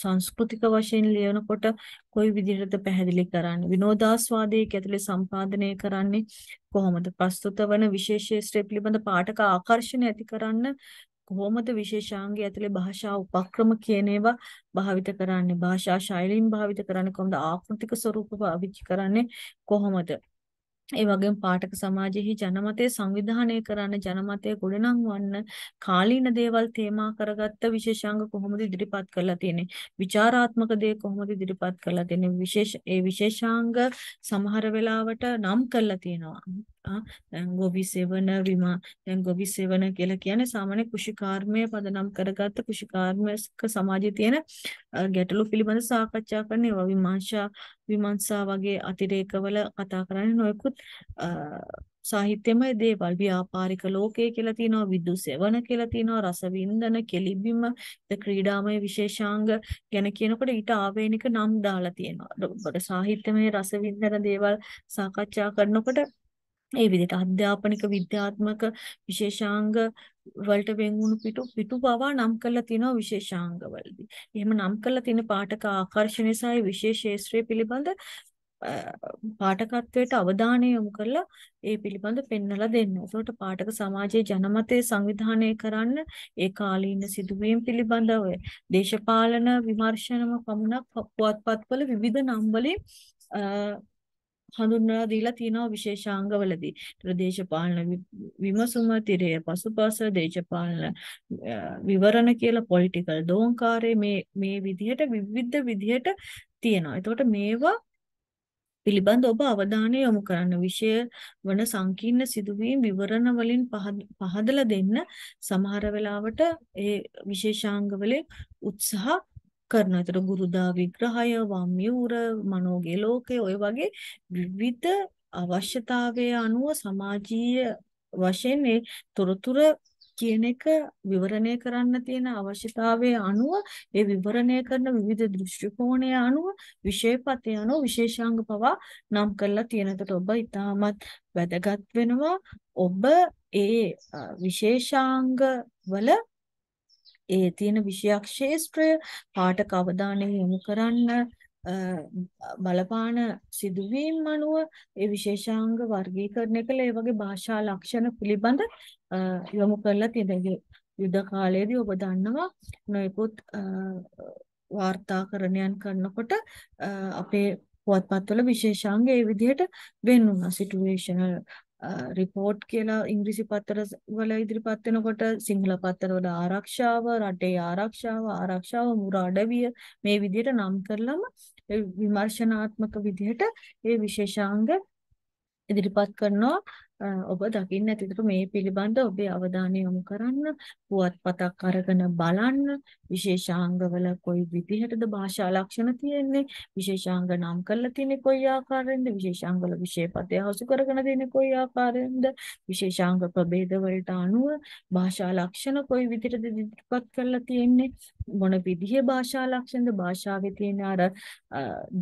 සංස්කෘතික වශයෙන් ලියනකොට කොයි විදිහටද පැහැදිලි කරන්නේ විනෝදාස්වාදයේ ඇතුලේ සම්පාදනය කරන්නේ කොහොමද ප්‍රස්තුත වන විශේෂ ශාස්ත්‍රය පිළිබඳ පාඨක ආකර්ෂණ ඇති කරන්න කොහොමද විශේෂාංගය ඇතුලේ භාෂා උපක්‍රම කියන ඒවා භාවිත කරන්නේ භාෂා ශෛලීන් භාවිත කරන්නේ කොහොමද ආකෘතික ස්වරූප භාවිත කරන්නේ කොහොමද ඒ වගේම පාඨක සමාජයෙහි ජනමතය සංවිධානය කරන්න ජනමතය ගොඩනංවන්න කාලීන දේවල් තේමා කරගත්ත විශේෂාංග කොහොමද ඉදිරිපත් කරලා තියෙන්නේ විචාරාත්මක දේ කොහොමද ඉදිරිපත් කරලා තියෙන්නේ විශේෂ ඒ විශේෂාංග සමහර වෙලාවට නම් කරලා තියෙනවා දැන් ගොවිසෙවණ විමා දැන් ගොවිසෙවණ කියලා කියන්නේ සාමාන්‍ය කෘෂිකාර්මයේ පදනම් කරගත්ත කෘෂිකාර්මික සමාජයේ තියෙන ගැටලු පිළිබඳ සාකච්ඡා කරන ඒවා විමර්ශා විමර්ශා වගේ අතිරේකවල කතා කරන්නේ නොයෙකුත් සාහිත්‍යමය දේවල් ව්‍යාපාරික ලෝකය කියලා තියෙනවා විදු සෙවණ කියලා තියෙනවා රසවින්දන කෙලිබිම ද ක්‍රීඩාමය විශේෂාංග ගැන කියනකොට ඊට ආවේනික නම් දාලා තියෙනවා. සාහිත්‍යමය රසවින්දන දේවල් සාකච්ඡා කරනකොට ඒ විදිහට අධ්‍යාපනික විද්‍යාත්මක විශේෂාංග වලට වෙන්වුණු පිටු පිටු පවා නම් කරලා තිනවා විශේෂාංග වලදී. එහෙම නම් කරලා තියෙන පාඨක ආකර්ෂණය සහ විශේෂ ශාස්ත්‍රය පිළිබඳ පාඨකත්වයට අවධානය යොමු කරලා ඒ පිළිබඳ පෙන්වලා දෙන්න. ඒකට පාඨක සමාජයේ ජනමතය සංවිධානය කරන්න ඒ කාලීන සිදුවීම් පිළිබඳව දේශපාලන විමර්ශනම පමණක් පුවත්පත්වල විවිධ නම් වලින් හඳුන්වලා දීලා තියෙනවා විශේෂාංගවලදී. දේශපාලන විමසුම තිරය පසුපස දේශපාලන විවරණ කියලා පොලිටිකල් දෝංකාරයේ මේ මේ විදිහට විවිධ විදිහට තියෙනවා. එතකොට මේවා පිළිබඳ ඔබ අවධානය යොමු කරන්න විෂය වන සංකීර්ණ සිදුවීම් විවරණ වලින් පහදලා දෙන්න සමහර වෙලාවට ඒ විශේෂාංගවලින් උත්සාහ කරනවා. ඒතර ගුරුදා විග්‍රහය, වම්යූර, මනෝගේ ලෝකය ඔය වගේ විවිධ අවශ්‍යතාවය අනුව සමාජීය වශයෙන් මේ තොරතුර කියන එක විවරණය කරන්න තියෙන අවශ්‍යතාවය අනුව ඒ විවරණය කරන විවිධ දෘෂ්ටි කෝණය අනුව විශේෂපතේ අනුව විශේෂාංග පවා නම් කරලා තියෙන. එතකොට ඔබ ඉතාමත් වැදගත් වෙනවා. ඔබ ඒ විශේෂාංග වල ඒ තියෙන විෂයක් ශේෂ්ත්‍රය පාට කවදානෙ යොමු කරන්න බලපාන සිදුවීම් අනුව ඒ විශේෂාංග වර්ගීකරණය කළ ඒ වගේ භාෂා ලක්ෂණ පිළිබඳ යොමු කරලා තියෙනවා. යුද කාලයේදී ඔබ දන්නවා නොයෙකුත් වාර්තාකරණයන් කරනකොට අපේ පුවත්පත්වල විශේෂාංග ඒ විදිහට වෙන් වුණා. සිටුේෂනල් රිපෝට් කියන ඉංග්‍රීසි පත්තර වල ඉදිරිපත් වෙනකොට සිංහල පත්තර වල ආරක්ෂාව රටේ ආරක්ෂාව ආරක්ෂාව මුර අඩවිය මේ විදිහට නම් කරලම විමර්ශනාත්මක විදිහට ඒ විශේෂාංග ඉදිරිපත් කරනවා ඔබ දකින්න ඇතිතර මේ පිළිබඳ ඔබේ අවධානය යොමු කරන්න පුවත්පතක් අරගෙන බලන්න විශේෂාංගවල කොයි විදිහටද භාෂා ලක්ෂණ තියෙන්නේ විශේෂාංග නම් කරලා තියෙන්නේ කොයි ආකාරයෙන්ද විශේෂාංගවල විශේෂපදය හසු කරගෙන තියෙන්නේ කොයි ආකාරයෙන්ද විශේෂාංග ප්‍රභේද වලට අනුව භාෂා ලක්ෂණ කොයි විදිහටද ඉදිරිපත් කරලා තියෙන්නේ මොන විදිහේ භාෂා ලක්ෂණද භාෂාවේ තියෙන අර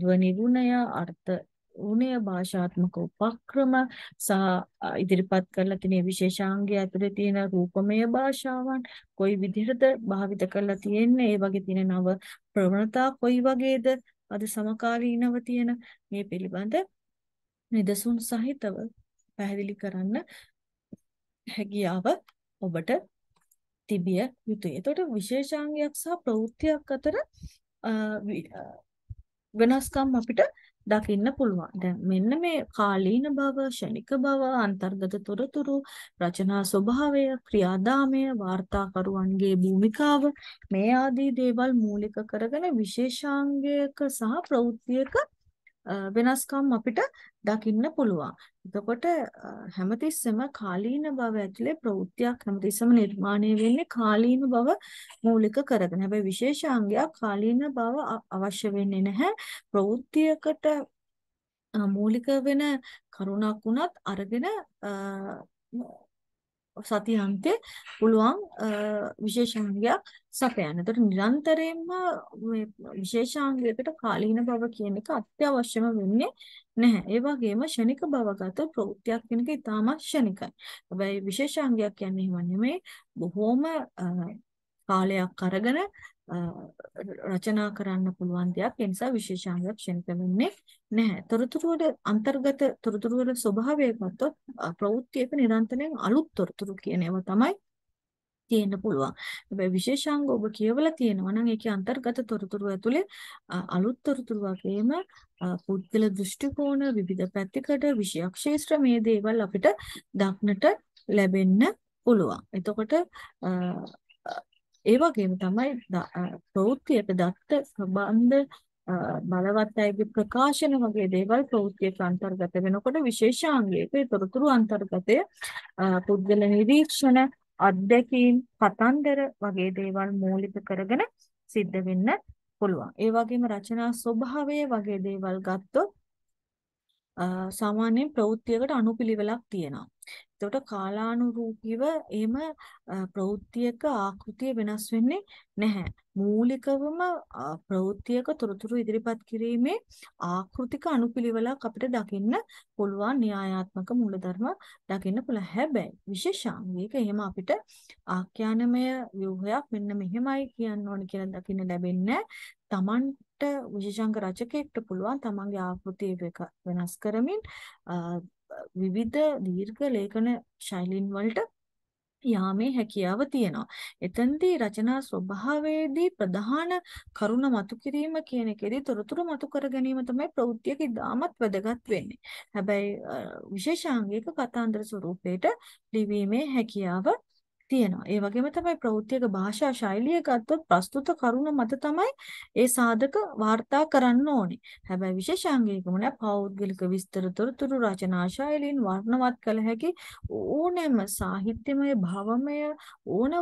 ද්වනි ගුණය අර්ථ ඕනෑ භාෂාත්මක උපක්‍රම සහ ඉදිරිපත් කරලා තියෙන විශේෂාංගය ඇතුලේ තියෙන රූපමය භාෂාවන් කොයි විදිහටද භාවිත කරලා තියෙන්නේ ඒ වගේ තියෙන නව ප්‍රවණතා කොයි වගේද අද සමකාලීනව තියෙන මේ පිළිබඳ නිදසුන් සහිතව පැහැදිලි කරන්න හැකියාව ඔබට තිබිය යුතුයි. එතකොට විශේෂාංගයක් සහ ප්‍රවෘත්තියක් අතර වෙනස්කම් අපිට දකින්න පුළුවන්. දැන් මෙන්න මේ කාලීන බව, ෂණික බව, අන්තර්ගත තොරතුරු, රචනා ස්වභාවය, ක්‍රියාදාමය, වාර්තාකරුවන්ගේ භූමිකාව මේ ආදී දේවල් මූලික කරගෙන විශේෂාංගයක සහ ප්‍රවෘත්තියක වෙනස්කම් අපිට දකින්න පුළුවන්. එතකොට හැමතිස්සෙම කාලීන බව ඇතුලේ ප්‍රවෘත්තියක් හැමතිස්සෙම නිර්මාණය වෙන්නේ කාලීන බව මූලික කරගෙන. හැබැයි විශේෂාංගයක් කාලීන බව අවශ්‍ය වෙන්නේ නැහැ. ප්‍රවෘත්තියකට මූලික වෙන කරුණක් උනත් අරගෙන සතියන්ට පුළුවන් විශේෂාංගයක් සපයන්න. ඒතර නිරන්තරයෙන්ම මේ විශේෂාංගයකට කාලීන බව කියන එක අත්‍යවශ්‍යම වෙන්නේ නැහැ. ඒ වගේම ෂණික බවගත ප්‍රවෘත්තියක් වෙනක ඉතාමත් ෂණිකයි. හැබැයි විශේෂාංගයක් කියන්නේ එහෙම නෙමෙයි. බොහොම කාලයක් අරගෙන රචනා කරන්න පුළුවන් දෙයක් ඒ නිසා විශේෂාංගයක් ක්ෂණික වෙන්නේ නැහැ. තොරතුරු වල අන්තර්ගත තොරතුරු වල ස්වභාවය ගත්තොත් ප්‍රවෘත්තියක නිරන්තරයෙන් අලුත් තොරතුරු කියන ඒවා තමයි තියෙන්න පුළුවන්. හැබැයි විශේෂාංග ඔබ කියවලා තියෙනවා නම් ඒකේ අන්තර්ගත තොරතුරු ඇතුලේ අලුත් තොරතුරු වගේම පුද්ගල දෘෂ්ටි කෝණ විවිධ පැතිකඩ විෂයක්ෂේත්‍ර මේ දේවල් අපිට දක්නට ලැබෙන්න පුළුවන්. එතකොට ඒ වගේම තමයි ප්‍රවෘත්තියට දත්ත සම්බන්ධ බලවත් අයගේ ප්‍රකාශන වගේ දේවල් ප්‍රවෘත්තියක අන්තර්ගත වෙනකොට විශේෂාංගයක තොරතුරු අන්තර්ගතය පුද්ගල නිරීක්ෂණ අත්දැකීම් කතන්දර වගේ දේවල් මූලික කරගෙන සිද්ධ වෙන්න පුළුවන්. ඒ වගේම රචනා ස්වභාවය වගේ දේවල් ගත්තොත් සාමාන්‍යයෙන් ප්‍රවෘත්තියකට අනුපිළිවෙලක් තියෙනවා. එතකොට කාලානුරූපීව එහෙම ප්‍රවෘත්තියක ආකෘතිය වෙනස් වෙන්නේ නැහැ. මූලිකවම ප්‍රවෘත්තියක තොරතුරු ඉදිරිපත් කිරීමේ ආකෘතික අනුපිළිවෙලක් අපිට දකින්න පුළුවන් න්‍යායාත්මක මූලධර්ම දකින්න පුළුවන්. හැබැයි විශේෂාංගික එහෙම අපිට ආඛ්‍යානමය ව්‍යුහයක් මෙන්න මෙහෙමයි කියන්න ඕන කියලා දකින්න ලැබෙන්නේ තමන්ට විශේෂාංග රචකයෙක්ට පුළුවන් තමන්ගේ ආකෘතිය වෙනස් කරමින් විවිධ දීර්ඝ ලේඛන ශෛලීන් වලට යාමේ හැකියාව තියෙනවා. එතෙන්දී රචනා ස්වභාවයේදී ප්‍රධාන කරුණ මතු කිරීම කියන එකේදී තොරතුරු මතු කර ගැනීම තමයි ප්‍රවෘත්තියක ඉතාමත් වැදගත් වෙන්නේ. හැබැයි විශේෂාංගික කතාන්දර ස්වරූපයට ලිවීමේ හැකියාව තියෙනවා. ඒ වගේම තමයි ප්‍රවෘත්තියක භාෂා ශෛලිය ගත්තොත් ප්‍රස්තුත කරුණ මත තමයි ඒ සාධක වාර්තා කරන්න ඕනේ. හැබැයි විශේෂාංගයක මොන පෞද්ගලික විස්තර තොරතුරු රචනා ශෛලීන් වර්ණවත් කළ හැකි ඕනෑම සාහිත්‍යමය භවමය ඕන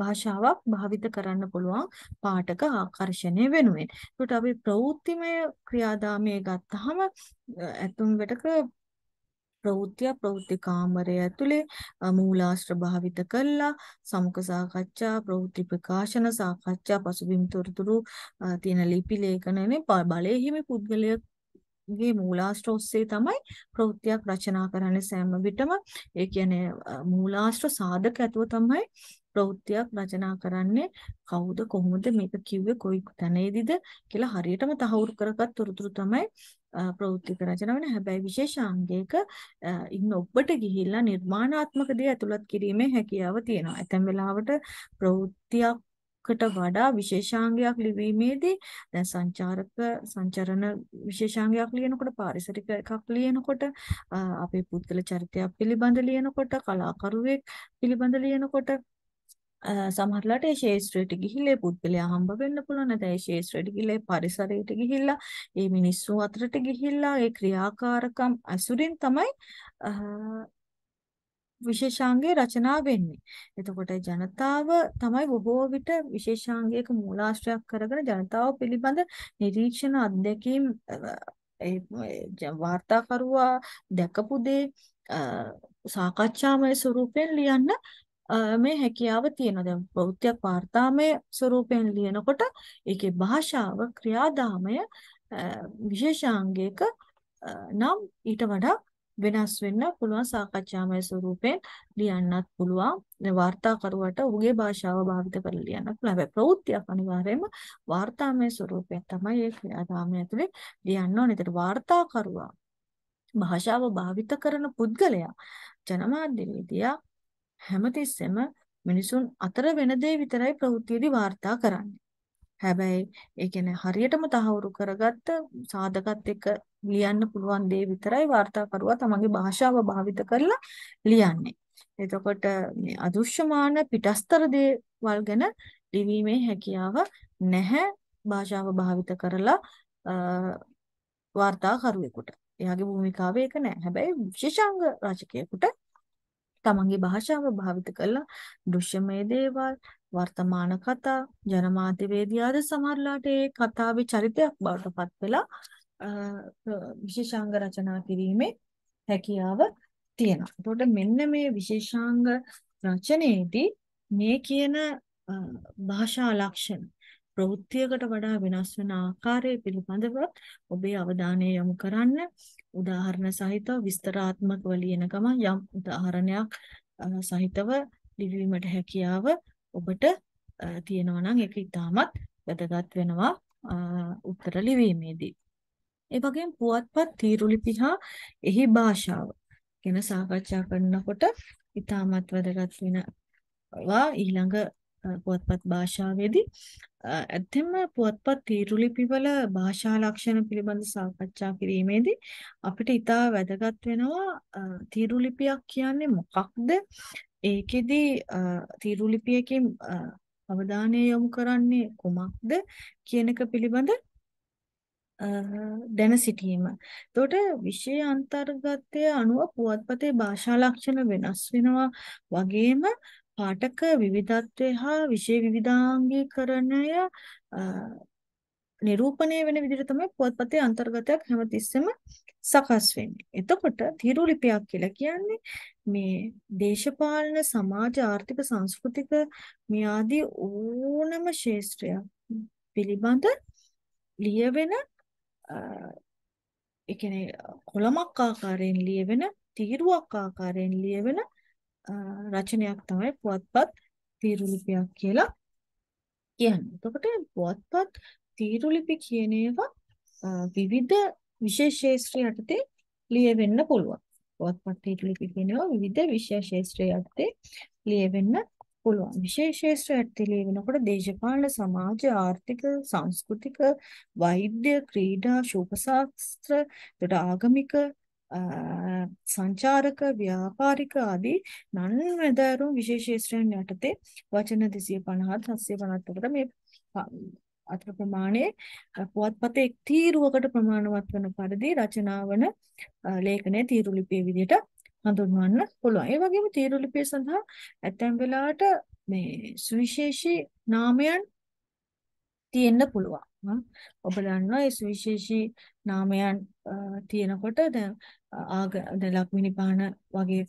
භාෂාවක් භාවිත කරන්න පුළුවන් පාඨක ආකර්ෂණය වෙනුවෙන්. ඒකට අපි ප්‍රවෘත්තිමය ක්‍රියාදාමයේ ගත්තාම ඇතුම් වෙටක ප්‍රවෘත්තිය ප්‍රවෘත්ති කාමරය ඇතුලේ මූලාශ්‍ර භාවිත කළා සමුක සාකච්ඡා ප්‍රවෘත්ති ප්‍රකාශන සාකච්ඡා පසුබිම් තොරතුරු තියෙන ලිපි ලේඛනනේ බලයේ හිමි පුද්ගලයෙක් ගේ මූලාශ්‍ර ඔස්සේ තමයි ප්‍රවෘත්තියක් රචනා කරන්නේ සෑම විටම. ඒ කියන්නේ මූලාශ්‍ර සාධක ඇතුව තමයි ප්‍රවෘත්තියක් රචනා කරන්නේ කවුද කොහොමද මේක කිව්වේ කොයි තැනේදීද කියලා හරියටම තහවුරු කරගත් තොරතුරු තමයි ප්‍රවෘත්තික රචනා වෙන හැබැයි විශේෂාංගයක ඉන්න ඔබට ගිහිල්ලා නිර්මාණාත්මක දේ ඇතුළත් කිරීමේ හැකියාව තියෙනවා. ඇතැම් වෙලාවට ප්‍රවෘත්තියකට වඩා විශේෂාංගයක් ලිවීමේදී දැන් සංචාරක සංචරණ විශේෂාංගයක් ලියනකොට පාරිසරික එකක් ලියනකොට අපේ පුද්ගල චරිතයක් පිළිබඳ ලියනකොට කලාකරුවෙක් පිළිබඳ ලියනකොට සමහරලාට ඒ ශේෂ්ත්‍රයට ගිහිල්ලා ඒ පුද්ගලයා හම්බ වෙන්න පුළුවන් නැත්නම් ඒ ශේෂ්ත්‍රයට ගිහිල්ලා ඒ පරිසරයට ගිහිල්ලා ඒ මිනිස්සු අතරට ගිහිල්ලා ඒ ක්‍රියාකාරකම් අසුරින් තමයි විශේෂාංගයේ රචනා වෙන්නේ. එතකොට ජනතාව තමයි බොහෝ විට විශේෂාංගයක මූලාශ්‍රයක් කරගෙන ජනතාව පිළිබඳ නිරීක්ෂණ අධ්‍යක්ීම් ඒ වාර්තාකරුවා දැකපු දේ සාකච්ඡාමය ස්වරූපයෙන් ලියන්න මේ හැකියාව තියෙනවා. දැන් බෞද්ධ වාර්තාමය ස්වරූපයෙන් ලියනකොට ඒකේ භාෂාව ක්‍රියාදාමය විශේෂාංගයක නම් ඊට වඩා වෙනස් වෙන්න පුළුවන් සාකච්ඡාමය ස්වරූපයෙන් ලියන්නත් පුළුවන්. වාර්තාකරුවට ඔහුගේ භාෂාව භාවිත කරලා ලියන්නත් පුළුවන්. හැබැයි ප්‍රවෘත්තියක් අනිවාර්යයෙන්ම වාර්තාමය ස්වරූපයෙන් තමයි ඒ ක්‍රියාදාමය ඇතුලේ ලියන්න ඕනේ. ඒතර වාර්තාකරුවා භාෂාව භාවිත කරන පුද්ගලයා ජනමාධ්‍ය වේදියා හැමතිස්සෙම මිනිසුන් අතර වෙන දේ විතරයි ප්‍රවෘත්තියේදී වාර්තා කරන්නේ. හැබැයි ඒ කියන්නේ හරියටම තහවුරු කරගත්ත සාධකත් එක්ක ලියන්න පුළුවන් දේ විතරයි වාර්තාකරුවා තමන්ගේ භාෂාව භාවිත කරලා ලියන්නේ. එතකොට මේ අදෘශ්‍යමාන පිටස්තර දේවල් ගැන ලිවීමේ හැකියාව නැහැ භාෂාව භාවිත කරලා වාර්තාකරුවෙකුට. එයාගේ භූමිකාවේ ඒක නැහැ. හැබැයි විශේෂාංග රචකයෙකුට තමන්ගේ භාෂාව භාවිත කරලා දෘශ්‍යමය දේවල් වර්තමාන කතා ජනමාධ්‍යවේදියාද සමහරලාට ඒ කතාවේ චරිතයක් බවට පත් වෙලා විශේෂාංග රචනා කිරීමේ හැකියාව තියෙනවා. එතකොට මෙන්න මේ විශේෂාංග රචනයේදී මේ කියන භාෂා ලක්ෂණ ප්‍රවෘත්තියකට වඩා වෙනස් වෙන ආකාරය පිළිබඳව ඔබේ අවධානය යොමු කරන්න. උදාහරණ සහිතව විස්තරාත්මකව ලියන ගමන් යම් උදාහරණයක් සහිතව ලිවීමට හැකියාව ඔබට තියෙනවා නම් ඒක ඉතාමත් වැදගත් වෙනවා උත්තර ලිවීමේදී. ඒ වගේම පුවත්පත් තීරුලිපි හා එහි භාෂාව ගැන සාකච්ඡා කරනකොට ඉතාමත් වැදගත් වෙනවා ඊළඟ පුවත්පත් භාෂාවේදී ඇත්තෙන්ම පුවත්පත් තීරුලිපිවල භාෂා ලක්ෂණ පිළිබඳ සාකච්ඡා කිරීමේදී අපිට ඉතා වැදගත් වෙනවා තීරුලිපියක් කියන්නේ මොකක්ද? ඒකෙදි තීරුලිපියකින් අවධානය යොමු කරන්නේ කොමක්ද කියනක පිළිබඳ දැන සිටීම. එතකොට විෂය අන්තර්ගතය අනුව පුවත්පතේ භාෂා ලක්ෂණ වෙනස් වෙනවා වගේම පාඨක විවිධත්වය හා විෂය විවිධාංගීකරණය නිරූපණය වෙන විදිහට තමයි පුවත්පතේ අන්තර්ගතයක් හැමතිස්සෙම සකස් වෙන්නේ. එතකොට තීරු ලිපියක් කියලා කියන්නේ මේ දේශපාලන සමාජ ආර්ථික සංස්කෘතික මේ ආදී ඕනම ශාස්ත්‍රයක් පිළිබඳ ලියවෙන ඒ කියන්නේ කොලමක් ආකාරයෙන් ලියවෙන තීරුවක් ආකාරයෙන් ලියවෙන රචනයක් තමයි පුවත්පත් තීරුලිපියක් කියලා කියන්නේ. එතකොට පුවත්පත් තීරුලිපි කියන ඒවා විවිධ විශේෂ ශාස්ත්‍ර යටතේ ලියවෙන්න පුළුවන්. පුවත්පත් තීරුලිපි කියනවා විවිධ විශේෂ ශාස්ත්‍ර යටතේ ලියවෙන්න පුළුවන්. විශේෂ ශාස්ත්‍ර යටතේ ලියවෙනකොට දේශපාලන, සමාජ, ආර්ථික, සංස්කෘතික, වෛද්‍ය, ක්‍රීඩා, ශුභ ශාස්ත්‍ර, එතකොට ආගමික සංචාරක ව්‍යාපාරික ආදී නන් වැදෑරුම් විශේෂ ශේත්‍රයන් යටතේ වචන 250 750කට මේ අතර ප්‍රමාණයේ පුවත්පතේ එක් තීරුවකට ප්‍රමාණවත් වන පරිදි රචනාවන ලේඛනයේ තීරු ලිපිය විදිහට හඳුන්වන්න පුළුවන්. ඒ වගේම තීරු ලිපිය සඳහා ඇතැම් වෙලාවට මේ සුවිශේෂී නාමයන් තියෙන්න පුළුවන්. ඔබ දන්නවා ඒ සුවිශේෂී නාමයන් තියෙනකොට දැන් ආගම ලක්මිනිපාණ වගේ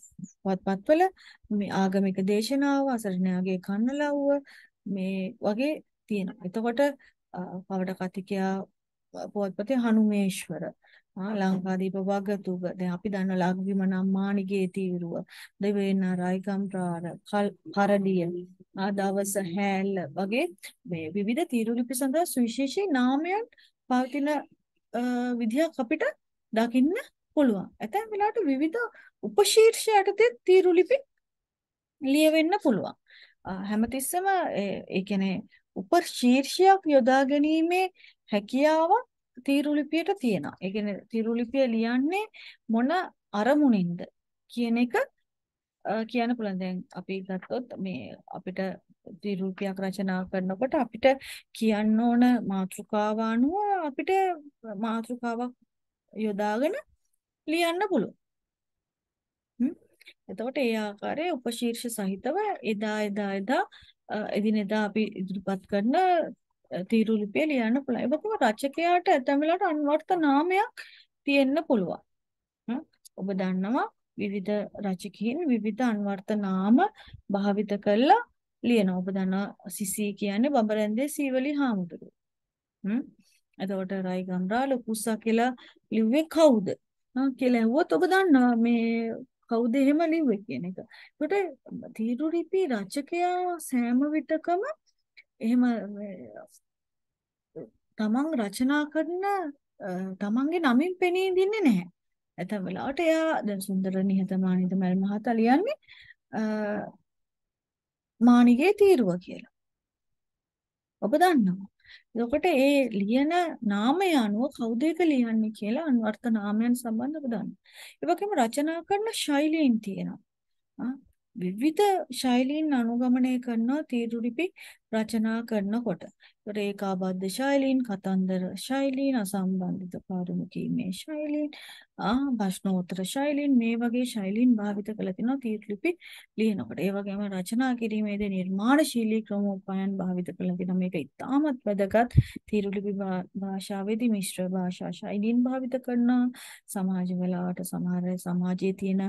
පොත්පත්වල මේ ආගමික දේශනාව අසරණයාගේ කන්නලව්ව මේ වගේ තියෙනවා. එතකොට පවඩ කතිකයා පොත්පතේ හනුමේශ්වර ලංකාදීප වගතුග දැන් අපි දන්න ලක්විම නම් මාණිගේ තීරුව දෙවේන රයිගම්ප්‍රාර කරඩිය ආදවස හැල වගේ මේ විවිධ තීරු ලිපි සඳහා සුවිශේෂී නාමයන් පවතින විදිහක් අපිට දකින්න පුළුවන්. ඇතැම් වෙලාවට විවිධ උපශීර්ෂ යටතේ තීරු ලිපි ලියවෙන්න පුළුවන්. හැමතිස්සම ඒ කියන්නේ උපශීර්ෂයක් යොදා ගැනීමේ හැකියාව තීරු ලිපියට තියෙනවා. ඒ කියන්නේ තීරු ලිපිය ලියන්නේ මොන අරමුණින්ද කියන එක කියන්න පුළුවන්. දැන් අපි ගත්තොත් මේ අපිට තීරු ලිපියක් රචනා කරනකොට අපිට කියන්න ඕන මාතෘකාව අනුව අපිට මාතෘකාවක් යොදාගෙන ලියන්න පුළුවන්. එතකොට ඒ ආකාරයේ උපශීර්ෂ සහිතව එදා එදා එදා එදිනෙදා අපි ඉදිරිපත් කරන තීරු ලිපිය ලියන්න පුළුවන්. ඒක තමයි රචකයාට ඇතැම් වෙලාවට අන්වර්ථ නාමයක් තියෙන්න පුළුවන්. ඔබ දන්නවා විවිධ රචකයන් විවිධ අන්වර්ථ නාම භාවිත කරලා ලියනවා. ඔබ දන්නවා සිසී කියන්නේ බඹරැන්දේ සීවලි හාමුදුරුවෝ. හ්ම්. එතකොට රයිගම්රා ලොකුසා කියලා ලිව්වේ කවුද? කියලා ඇහුවොත් ඔබ දන්නවා මේ කවුද එහෙම ලිව්වේ කියන එක. ඒකට තීරු ලිපි රචකයා සෑම විටකම එහෙම තමන් රචනා කරන තමන්ගේ නමින් පෙනී දින්නේ නැහැ. ඇතැම් වෙලාවට එයා දැන් සුන්දර නිහතමානීද මල් මහතා ලියන්නේ මානිගේ තීරුව කියලා. ඔබ දන්නවා. එතකොට ඒ ලියන නාමය අනුව කවුද ඒක ලියන්නේ කියලා අන්වර්ථ නාමයන් සම්බන්ධව දන්න. ඒ වගේම රචනා කරන ශෛලීන් තියෙනවා. විවිධ ශෛලීන් අනුගමනය කරනවා තීරුලිපි රචනා කරනකොට. ඒතර ඒකාබද්ධ ශෛලීන්, කතන්දර ශෛලීන්, අසම්බන්ධිත පාරුමුකීමේ ශෛලීන්, ආ භෂ්ණෝත්තර ශෛලීන් මේ වගේ ශෛලීන් භාවිත කරලා තිනවා තීරුලිපි ලියනකොට. ඒ වගේම රචනා කිරීමේදී නිර්මාණශීලී ක්‍රමෝපායන් භාවිත කරලා තිනවා. මේක ඉතාමත් වැදගත් තීරුලිපි භාෂාවේදී මිශ්‍ර භාෂා ශෛලීන් භාවිත කරන සමාජ වලට සමහර සමාජයේ තියෙන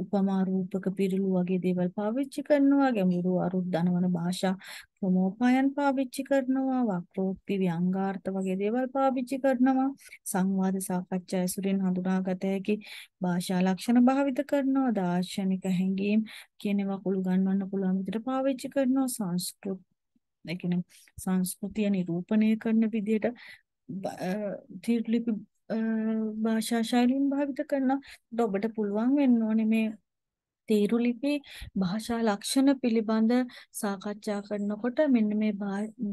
උපමා රූපක පිරිලු වගේ දේවල් පාවිච්චි කරනවා ගැඹුරු අරුත් දනවන භාෂා ප්‍රමෝපායන් පාවිච්චි කරනවා වක්‍රෝක්ති ව්‍යංගාර්ථ වගේ දේවල් පාවිච්චි කරනවා සංවාද සාකච්ඡා ඇසුරින් හඳුනාගත හැකි භාෂා ලක්ෂණ භාවිත කරනවා දාර්ශනික හැඟීම් කියන ඒවා කුළු ගන්නවන්න පුළුවන් විදිහට පාවිච්චි කරනවා සංස්කෘත ඒ කියන්නේ සංස්කෘතිය නිරූපණය කරන විදිහට තිරලිපි භාෂා ශෛලීන් භාවිත කරනවා. ඔබට පුළුවන් වෙන්න ඕනේ මේ තීරු ලිපි භාෂා ලක්ෂණ පිළිබඳ සාකච්ඡා කරනකොට මෙන්න මේ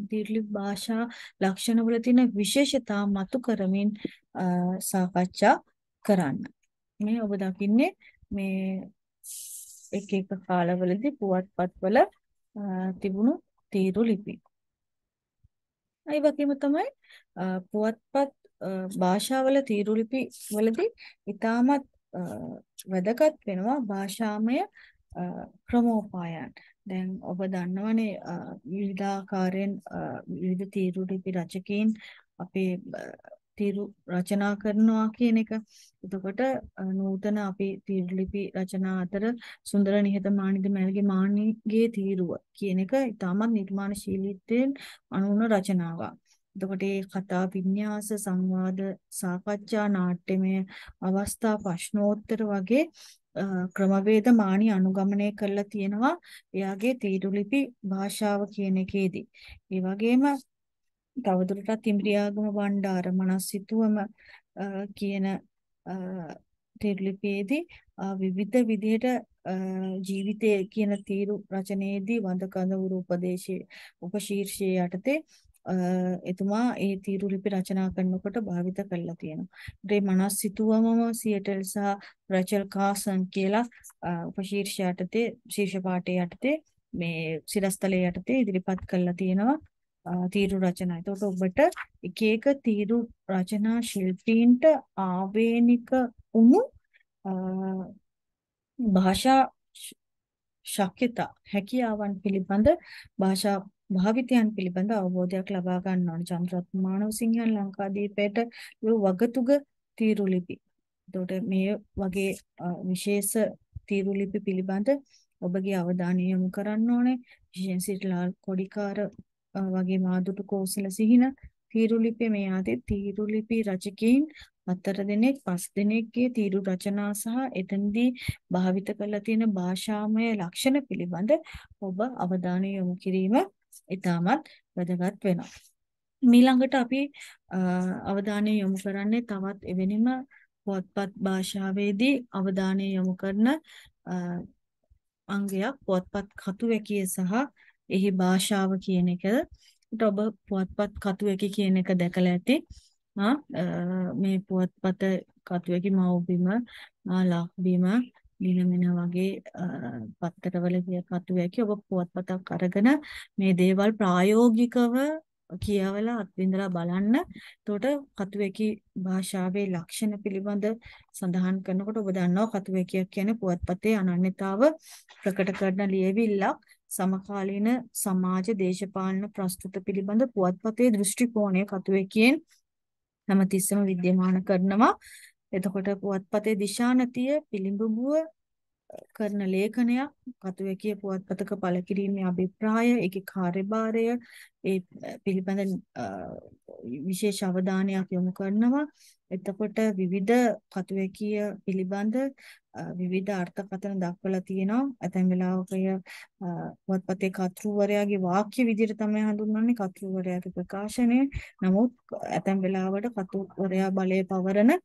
තීරු ලිපි භාෂා ලක්ෂණ වල තියෙන විශේෂතා මතු කරමින් සාකච්ඡා කරන්න. මේ ඔබ දකින්නේ මේ එක එක කාලවලදී පුවත්පත්වල තිබුණු තීරු ලිපි. ඒ වගේම තමයි පුවත්පත් භාෂාවල තීරුලිපි වලදී ඉතාමත් වැදගත් වෙනවා භාෂාමය ක්‍රමෝපායන්. දැන් ඔබ දන්නවනේ විවිධාකාරයෙන් විවිධ තීරුලිපි රචකයන් අපේ තීරු රචනා කරනවා කියන එක. එතකොට නූතන අපි තීරුලිපි රචනා අතර සුන්දර නිහතමානීද මල්ගේ මානීගේ තීරුව කියන එක ඉතාමත් නිර්මාණශීලීත්වයෙන් අනුන රචනාවක්. එතකොට මේ කතා වින්‍යාස සංවාද සාකච්ඡා නාට්‍යමය අවස්ථා ප්‍රශ්නෝත්තර වගේ ක්‍රමවේද මානි අනුගමනය කරලා තියෙනවා එයාගේ තීරුලිපි භාෂාව කියන එකේදී. ඒ වගේම තවදුරටත් ඉම්බ්‍රියාගම වණ්ඩාර මනසිතුවම කියන තීරුලිපියේදී විවිධ විදිහට ජීවිතය කියන තීරු රචනයේදී වඳ කඳවුරු උපදේශයේ උපශීර්ෂයේ යටතේ එතුමා ඒ තීරු ලිපි රචනා කරනකොට භාවිත කරලා තියෙනවා. ඒ මනස් සිතුවමම සියටල් සහ රචල් කාසන් කියලා උපශීර්ෂ යටතේ ශීර්ෂ පාඨය යටතේ මේ සිරස්තලය යටතේ ඉදිරිපත් කරලා තියෙනවා තීරු රචනා. එතකොට ඔබට එක එක තීරු රචනා ශිල්පීන්ට ආවේනික උණු භාෂා ශක්්‍යතා හැකියාවන් පිළිබඳ භාෂා භාවිතයන් පිළිබඳ අවබෝධයක් ලබා ගන්න ඕන. චන්ද්‍රත් මානවසිංහන් ලංකාදීපයට වගතුග තීරු ලිපි. එතකොට මේ වගේ විශේෂ තීරු ලිපි පිළිබඳ ඔබගේ අවධානය යොමු කරන්න ඕනේ. විශේෂයෙන් සිරිලාල් කොඩිකාර වගේ මාදුටු කෝසල සිහින තීරු ලිපි මේ ආදී තීරු ලිපි රචකයන් හතර දෙනෙක් පස් දෙනෙක්ගේ තීරු රචනා සහ එතනදී භාවිත කරලා තියෙන භාෂාමය ලක්ෂණ පිළිබඳ ඔබ අවධානය යොමු කිරීම ඉතාමත් වැදගත් වෙනවා. මීළඟට අපි අවධානය යොමු කරන්නේ තවත් එවෙනිම පුවත්පත් භාෂාවේදී අවධානය යොමු කරන අංගයක් පුවත්පත් කතුවැකිය සහ එහි භාෂාව කියන එක. ඔබ පුවත්පත් කතුවැකි කියන එක දැකලා ඇති. මේ පුවත්පත කතුවැකි මව්බිම, ලාක්බිම ගිනමෙනා වගේ පත්තරවල කියපතු හැකි ඔබ පුවත්පතක් අරගෙන මේ දේවල් ප්‍රායෝගිකව කියවලා අත්විඳලා බලන්න. එතකොට කතුවැකි භාෂාවේ ලක්ෂණ පිළිබඳ සඳහන් කරනකොට ඔබ දන්නවා කතුවැකියක් කියන්නේ පුවත්පතේ අනන්‍යතාව ප්‍රකට කරන ලියවිල්ලක්. සමකාලීන සමාජ දේශපාලන ප්‍රස්තුත පිළිබඳ පුවත්පතේ දෘෂ්ටි කෝණය කතුවැකියෙන් හැමතිස්සම විද්‍යමාන කරනවා. එතකොට පුවත්පතේ දිශානතිය පිළිඹුව කරන ලේඛනයක් කතුවැකිය පුවත්පතක පළ කිරීමේ අභිප්‍රාය ඒකේ කාර්යභාරය ඒ පිළිබඳ විශේෂ අවධානයක් යොමු කරනවා එතකොට විවිධ කතුවැකිය පිළිබඳ විවිධ අර්ථකථන දක්වලා තියෙනවා ඇතැම් වෙලාවක පුවත්පතේ කතුරුවරයාගේ වාක්‍ය විදිහට තමයි හඳුන්වන්නේ කතුරුවරයාගේ ප්‍රකාශනය නමුත් ඇතැම් වෙලාවට කතුරුවරයා බලය පවරන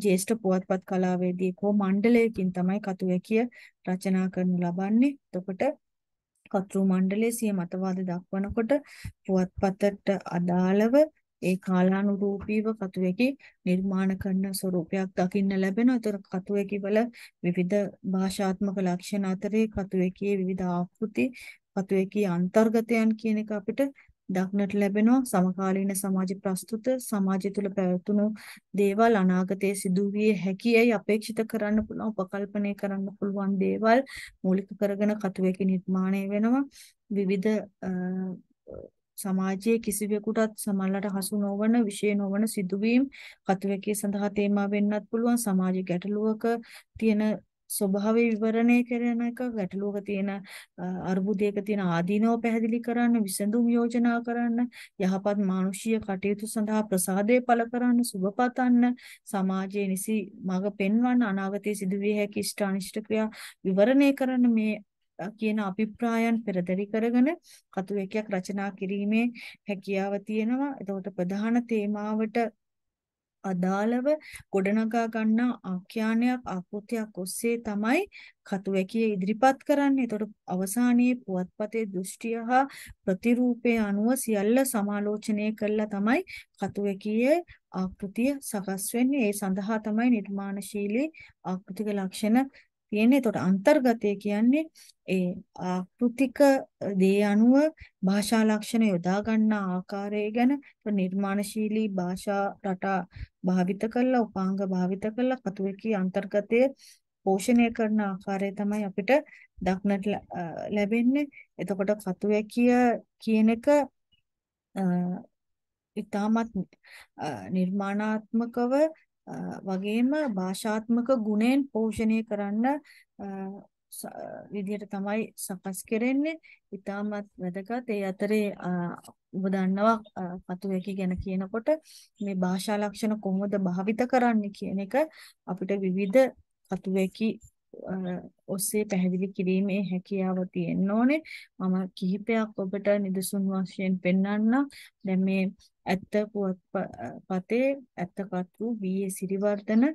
ජේෂ්ඨ පුවත්පත් කලාවේදී කෝ මණ්ඩලයකින් තමයි කතුවැකිය රචනා කරනු ලබන්නේ. එතකොට කතෘ මණ්ඩලයේ සිය මතවාද දක්වනකොට පුවත්පතට අදාළව ඒ කාලානුරූපීව කතුවැකි නිර්මාණ කරන ස්වරූපයක් දකින්න ලැබෙනවා. ඒතර කතුවැකි වල විවිධ භාෂාත්මක ලක්ෂණ අතරේ කතුවැකියේ විවිධ ආකෘති කතුවැකි අන්තර්ගතයන් කියන එක අපිට දක්නට ලැබෙනවා සමකාලීන සමාජ ප්‍රස්තුත සමාජය තුළ පැවතුණු දේවල් අනාගතයේ සිදුවිය හැකියි අපේක්ෂිත කරන්න පුළුවන් උපකල්පනය කරන්න පුළුවන් දේවල් මූලික කරගෙන කතුවේක නිර්මාණය වෙනවා විවිධ සමාජයේ කිසිවෙකුටත් සමල්ලට හසු නොවන විශේෂ නොවන සිදුවීම් කතුවේකේ සඳහා තේමා වෙන්නත් පුළුවන් සමාජ ගැටලුවක තියෙන ස්වභාවය විවරණය කරන එක ගැටලුවක තියෙන අර්බුදයක තියෙන ආදීනව පැහැදිලි කරන්න විසඳුම් යෝජනා කරන්න යහපත් මානුෂීය කටයුතු සඳහා ප්‍රසාදය පළ කරන්න සුබ පතන්න සමාජයේ නිසි මඟ පෙන්වන්න අනාගතයේ සිදුවිය හැකි ඉෂ්ට අනිෂ්ට ක්‍රියා විවරණය කරන මේ කියන අභිප්‍රායන් පෙරදරි කරගෙන කතුවේකයක් රචනා කිරීමේ හැකියාව තියෙනවා. එතකොට ප්‍රධාන තේමාවට අදාළව ගොඩනගා ගන්නා ආඛ්‍යානයක් ආකෘතියක් ඔස්සේ තමයි කතුවැකිය ඉදිරිපත් කරන්නේ. එතකොට අවසානයේ පුවත්පතේ දෘෂ්ටිය හා ප්‍රතිරූපය අනුව සියල්ල සමාලෝචනය කළා තමයි කතුවැකිය ආකෘතිය සකස් වෙන්නේ. ඒ සඳහා තමයි නිර්මාණශීලී ආකෘතික ලක්ෂණ තියෙන්නේ. එතකොට අන්තර්ගතය කියන්නේ ඒ ආකෘතික දේ අනුව භාෂා ලක්ෂණ යොදා ගන්නා ආකාරය ගැන නිර්මාණශීලී භාෂා රටා භාවිත කරලා උපාංග භාවිත කරලා කතුවේකී අන්තර්ගතයේ පෝෂණය කරන ආකාරය තමයි අපිට දක්නට ලැබෙන්නේ. එතකොට කතුවැකිය කියන එක ඉතාමත් නිර්මාණාත්මකව වගේම භාෂාත්මක ගුණෙන් පෝෂණය කරන්න විදිහට තමයි සකස් කෙරෙන්නේ. ඊටමත් වැදගත්. ඒ අතරේ ඔබ දන්නවා පතුවැකි ගැන කියනකොට මේ භාෂා ලක්ෂණ කොහොමද භාවිත කරන්නේ කියන එක අපිට විවිධ පතුවැකි ඔස්සේ පැහැදිලි කිරීමේ හැකියාව තියෙන්න ඕනේ. මම කිහිපයක් ඔබට නිදසුන් වශයෙන් පෙන්වන්නම්. දැන් මේ ඇත්ත පුවත්පතේ ඇත්ත කතු වී සිරිවර්ධන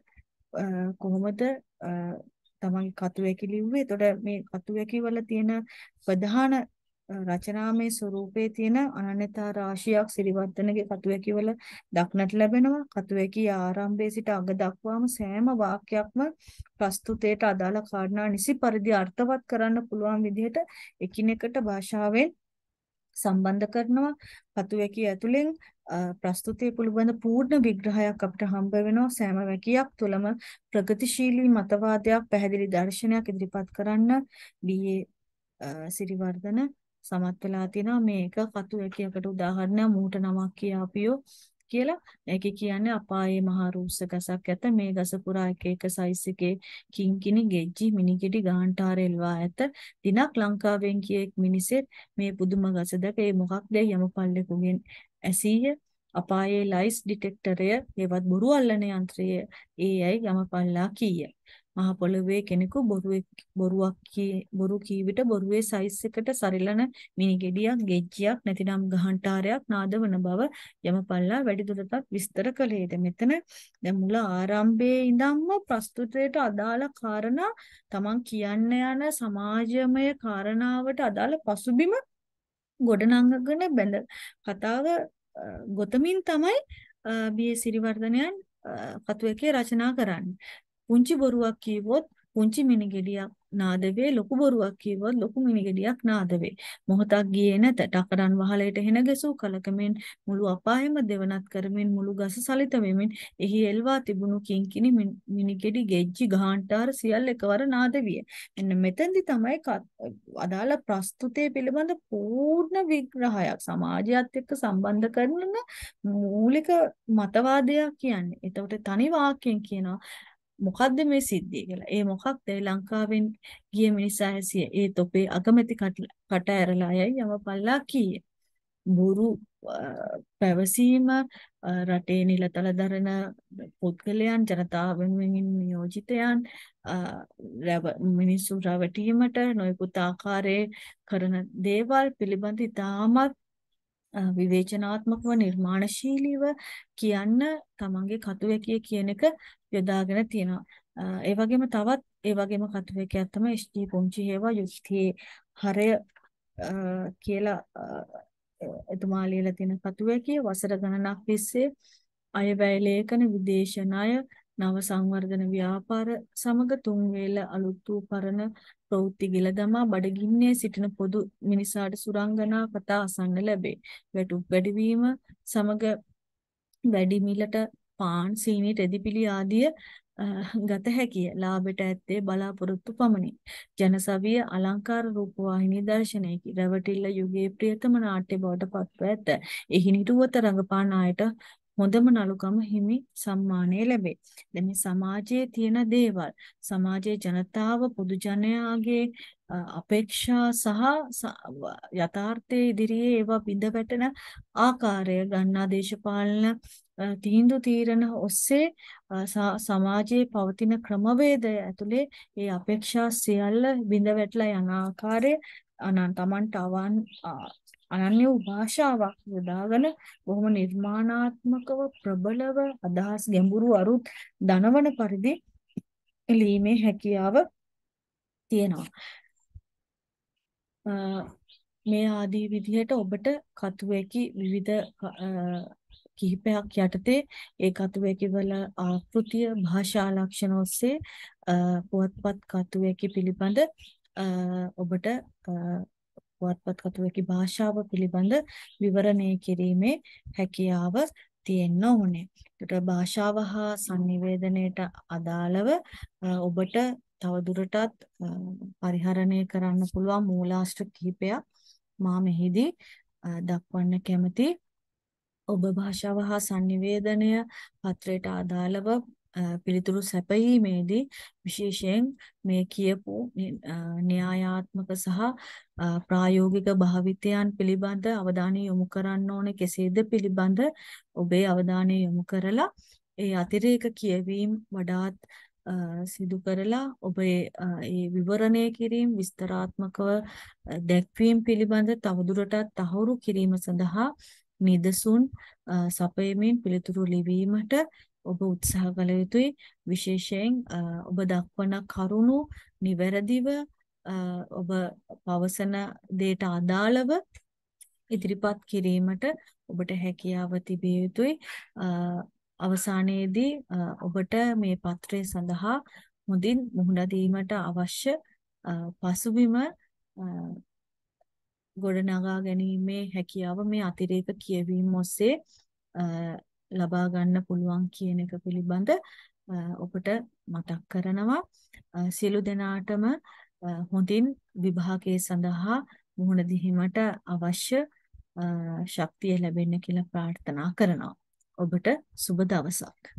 කොහොමද තමන්ගේ කතු වැකි ලිව්වේ? එතකොට මේ කතු වැකි වල තියෙන ප්‍රධාන රචනාමය ස්වරූපයේ තියෙන අනන්‍යතා රාශියක් සිරිවර්ධනගේ කතුවැකිවල දක්නට ලැබෙනවා. කතුවැකි ආරම්භයේ සිට අග දක්වාම සෑම වාක්‍යයක්ම ප්‍රස්තුතයට අදාළ කාරණා නිසි පරිදි අර්ථවත් කරන්න පුළුවන් විදිහට එකිනෙකට භාෂාවෙන් සම්බන්ධ කරනවා. කතුවැකි ඇතුලෙන් ප්‍රස්තුතිය පිළිබඳ පූර්ණ විග්‍රහයක් අපිට හම්බ වෙනවා සෑම වැකියක් තුළම ප්‍රගතිශීලී මතවාදයක් පැහැදිලි දර්ශනයක් ඉදිරිපත් කරන්න බී.ඒ. සිරිවර්ධන සමත් වෙලා තියෙනවා මේක කතු එකකට උදාහරණයක් මූට නමක් කියාපියෝ කියලා ඒකේ කියන්නේ අපායේ මහා රූස්ස ගසක් ඇත මේ ගස පුරා එක එක සයිස් එකේ කිංකිණි ගෙජ්ජි මිනිකිටි ගාන්ටාර එල්වා ඇත දිනක් ලංකාවෙන් ගිය එක් මිනිසෙක් මේ පුදුම ගස දැක ඒ මොකක්ද යම පල්ලෙකුගෙන් ඇසීය අපායේ ලයිස් ඩිටෙක්ටරය ඒවත් බොරු අල්ලන යන්ත්‍රය ඒ යයි යමපල්ලා කීය මහ පොළවේ කෙනෙකු බොරුවෙක් බොරුවක් කී බොරු කී විට බොරුවේ සයිස් එකට සරිලන මිනිගෙඩියක් ගෙජ්ජියක් නැතිනම් ගහන්ටාරයක් නාදවන බව යමපල්ලා වැඩිදුරටත් විස්තර කළේද මෙතන දැන් මුල ආරම්භයේ ඉඳන්ම ප්‍රස්තුතයට අදාළ කාරණා තමන් කියන්න යන සමාජමය කාරණාවට අදාළ පසුබිම ගොඩනංගගෙන බැඳ කතාව ගොතමින් තමයි බී සිරිවර්ධනයන් කතු එකේ රචනා කරන්නේ. පුංචි බොරුවක් කීවොත් පුංචි මිනිගෙඩියක් නාද වේ ලොකු බොරුවක් කීවොත් ලොකු මිනිගෙඩියක් නාද වේ මොහොතක් ගියේ නැත ටකරන් වහලයට හෙන ගැසූ කලකමෙන් මුළු අපායම දෙවනත් කරමින් මුළු ගස සලිත වෙමින් එහි එල්වා තිබුණු කිංකිණි මිනිගෙඩි ගෙජ්ජි ගහාන්ටාර සියල්ල එකවර නාද විය එන්න මෙතෙන්දි තමයි අදාළ ප්‍රස්තුතය පිළිබඳ පූර්ණ විග්‍රහයක් සමාජයත් එක්ක සම්බන්ධ කරන මූලික මතවාදයක් කියන්නේ එතකොට තනි වාක්‍යයෙන් කියනවා මොකද්ද මේ සිද්ධිය කියලා. ඒ මොකක්ද ලංකාවෙන් ගිය මිනිසා ඇසිය ඒ තොපේ අගමැති කට ඇරලා යයි යවපල්ලා කීය. බුරු පැවසීම රටේ නිලතල දරන පුද්ගලයන් ජනතාව වෙනුවෙන් නියෝජිතයන් මිනිස්සු රැවටීමට නොයෙකුත් ආකාරයේ කරන දේවල් පිළිබඳ ඉතාමත් විවේචනාත්මකව නිර්මාණශීලීව කියන්න තමන්ගේ කතුවැකිය කියන එක යොදාගෙන තියෙනවා. ඒ වගේම තවත් ඒ වගේම කතුවැකියක් තමයි ශ්‍රී පුංචි හේවා යුක්තියේ හරය කියලා එතුමා ලියලා තියෙන කතුවැකිය වසර ගණනක් තිස්සේ අයවැය ලේඛන විදේශ ණය නව සංවර්ධන ව්‍යාපාර සමග තුන් වේල අලුත් වූ පරණ ප්‍රවෘත්ති ගිල දමා බඩගින්නේ සිටින පොදු මිනිසාට සුරංගනා කතා අසන්න ලැබේ. වැටුප් වැඩිවීම සමග වැඩි මිලට පාන් සීනි රෙදිපිලි ආදිය ගත හැකිය. ලාභයට ඇත්තේ බලාපොරොත්තු පමණි. ජනසවිය අලංකාර රූපවාහිනී දර්ශනයකි. රැවටිල්ල යුගයේ ප්‍රියතම නාට්‍ය බවට පත්ව ඇත. එහි නිරුවත රඟපා නායට හොඳම නළුකම හිමි සම්මානය ලැබේ. දැන් මේ සමාජයේ තියෙන දේවල් සමාජයේ ජනතාව පොදු ජනයාගේ අපේක්ෂා සහ යථාර්ථයේ ඉදිරියේ ඒවා බිඳ වැටෙන ආකාරය ගන්නා දේශපාලන තීන්දුව තීරණ ඔස්සේ සමාජයේ පවතින ක්‍රමවේදය ඇතුලේ ඒ අපේක්ෂා සියල්ල බිඳ වැටලා යන ආකාරය අනන් තමන්ට අවන් අනන්‍ය වූ භාෂාවක් යොදාගෙන බොහොම නිර්මාණාත්මකව ප්‍රබලව අදහස් ගැඹුරු අරුත් දනවන පරිදි ලියීමේ හැකියාව තියෙනවා. මේ ආදී විදිහට ඔබට කතුවේකි විවිධ කිහිපයක් යටතේ ඒ කතුවේකි වල ආකෘතිය භාෂා ලක්ෂණ ඔස්සේ පුවත්පත් කතුවේකි පිළිබඳ ඔබට පුවත්පත් කතුවකි භාෂාව පිළිබඳ විවරණය කිරීමේ හැකියාව තියෙන්න ඕනේ. ඒකට භාෂාව හා sannivedanayට අදාළව ඔබට තවදුරටත් පරිහරණය කරන්න පුළුවන් මූලාශ්‍ර කිහිපයක් මා මෙහිදී දක්වන්න කැමතියි. ඔබ භාෂාව හා sannivedanaya පත්‍රයට අදාළව පිළිතුරු සැපයීමේදී විශේෂයෙන් මේ කියපු න්‍යායාත්මක සහ ප්‍රායෝගික භාවිතයන් පිළිබඳ අවධානය යොමු කරන්න ඕනේ කෙසේද පිළිබඳ ඔබේ අවධානය යොමු කරලා ඒ අතිරේක කියවීම වඩාත් සිදු කරලා ඔබේ ඒ විවරණය කිරීම විස්තරාත්මකව දැක්වීම පිළිබඳ තවදුරටත් තහවුරු කිරීම සඳහා නිදසුන් සපයමින් පිළිතුරු ලිවීමට ඔබ උත්සාහ කළ යුතුයි විශේෂයෙන් ඔබ දක්වන කරුණු නිවැරදිව ඔබ පවසන දේට අදාළව ඉදිරිපත් කිරීමට ඔබට හැකියාව තිබිය යුතුයි අවසානයේදී ඔබට මේ පත්‍රය සඳහා මුදින් මුහුණ දීමට අවශ්‍ය පසුබිම ගොඩනගා ගැනීමේ හැකියාව මේ අතිරේක කියවීම ඔස්සේ ලබා ගන්න පුළුවන් කියන එක පිළිබඳ ඔබට මතක් කරනවා සියලු දෙනාටම හොඳින් විභාගයේ සඳහා මුහුණ දීමට අවශ්‍ය ශක්තිය ලැබෙන්න කියලා ප්‍රාර්ථනා කරනවා. ඔබට සුබ දවසක්.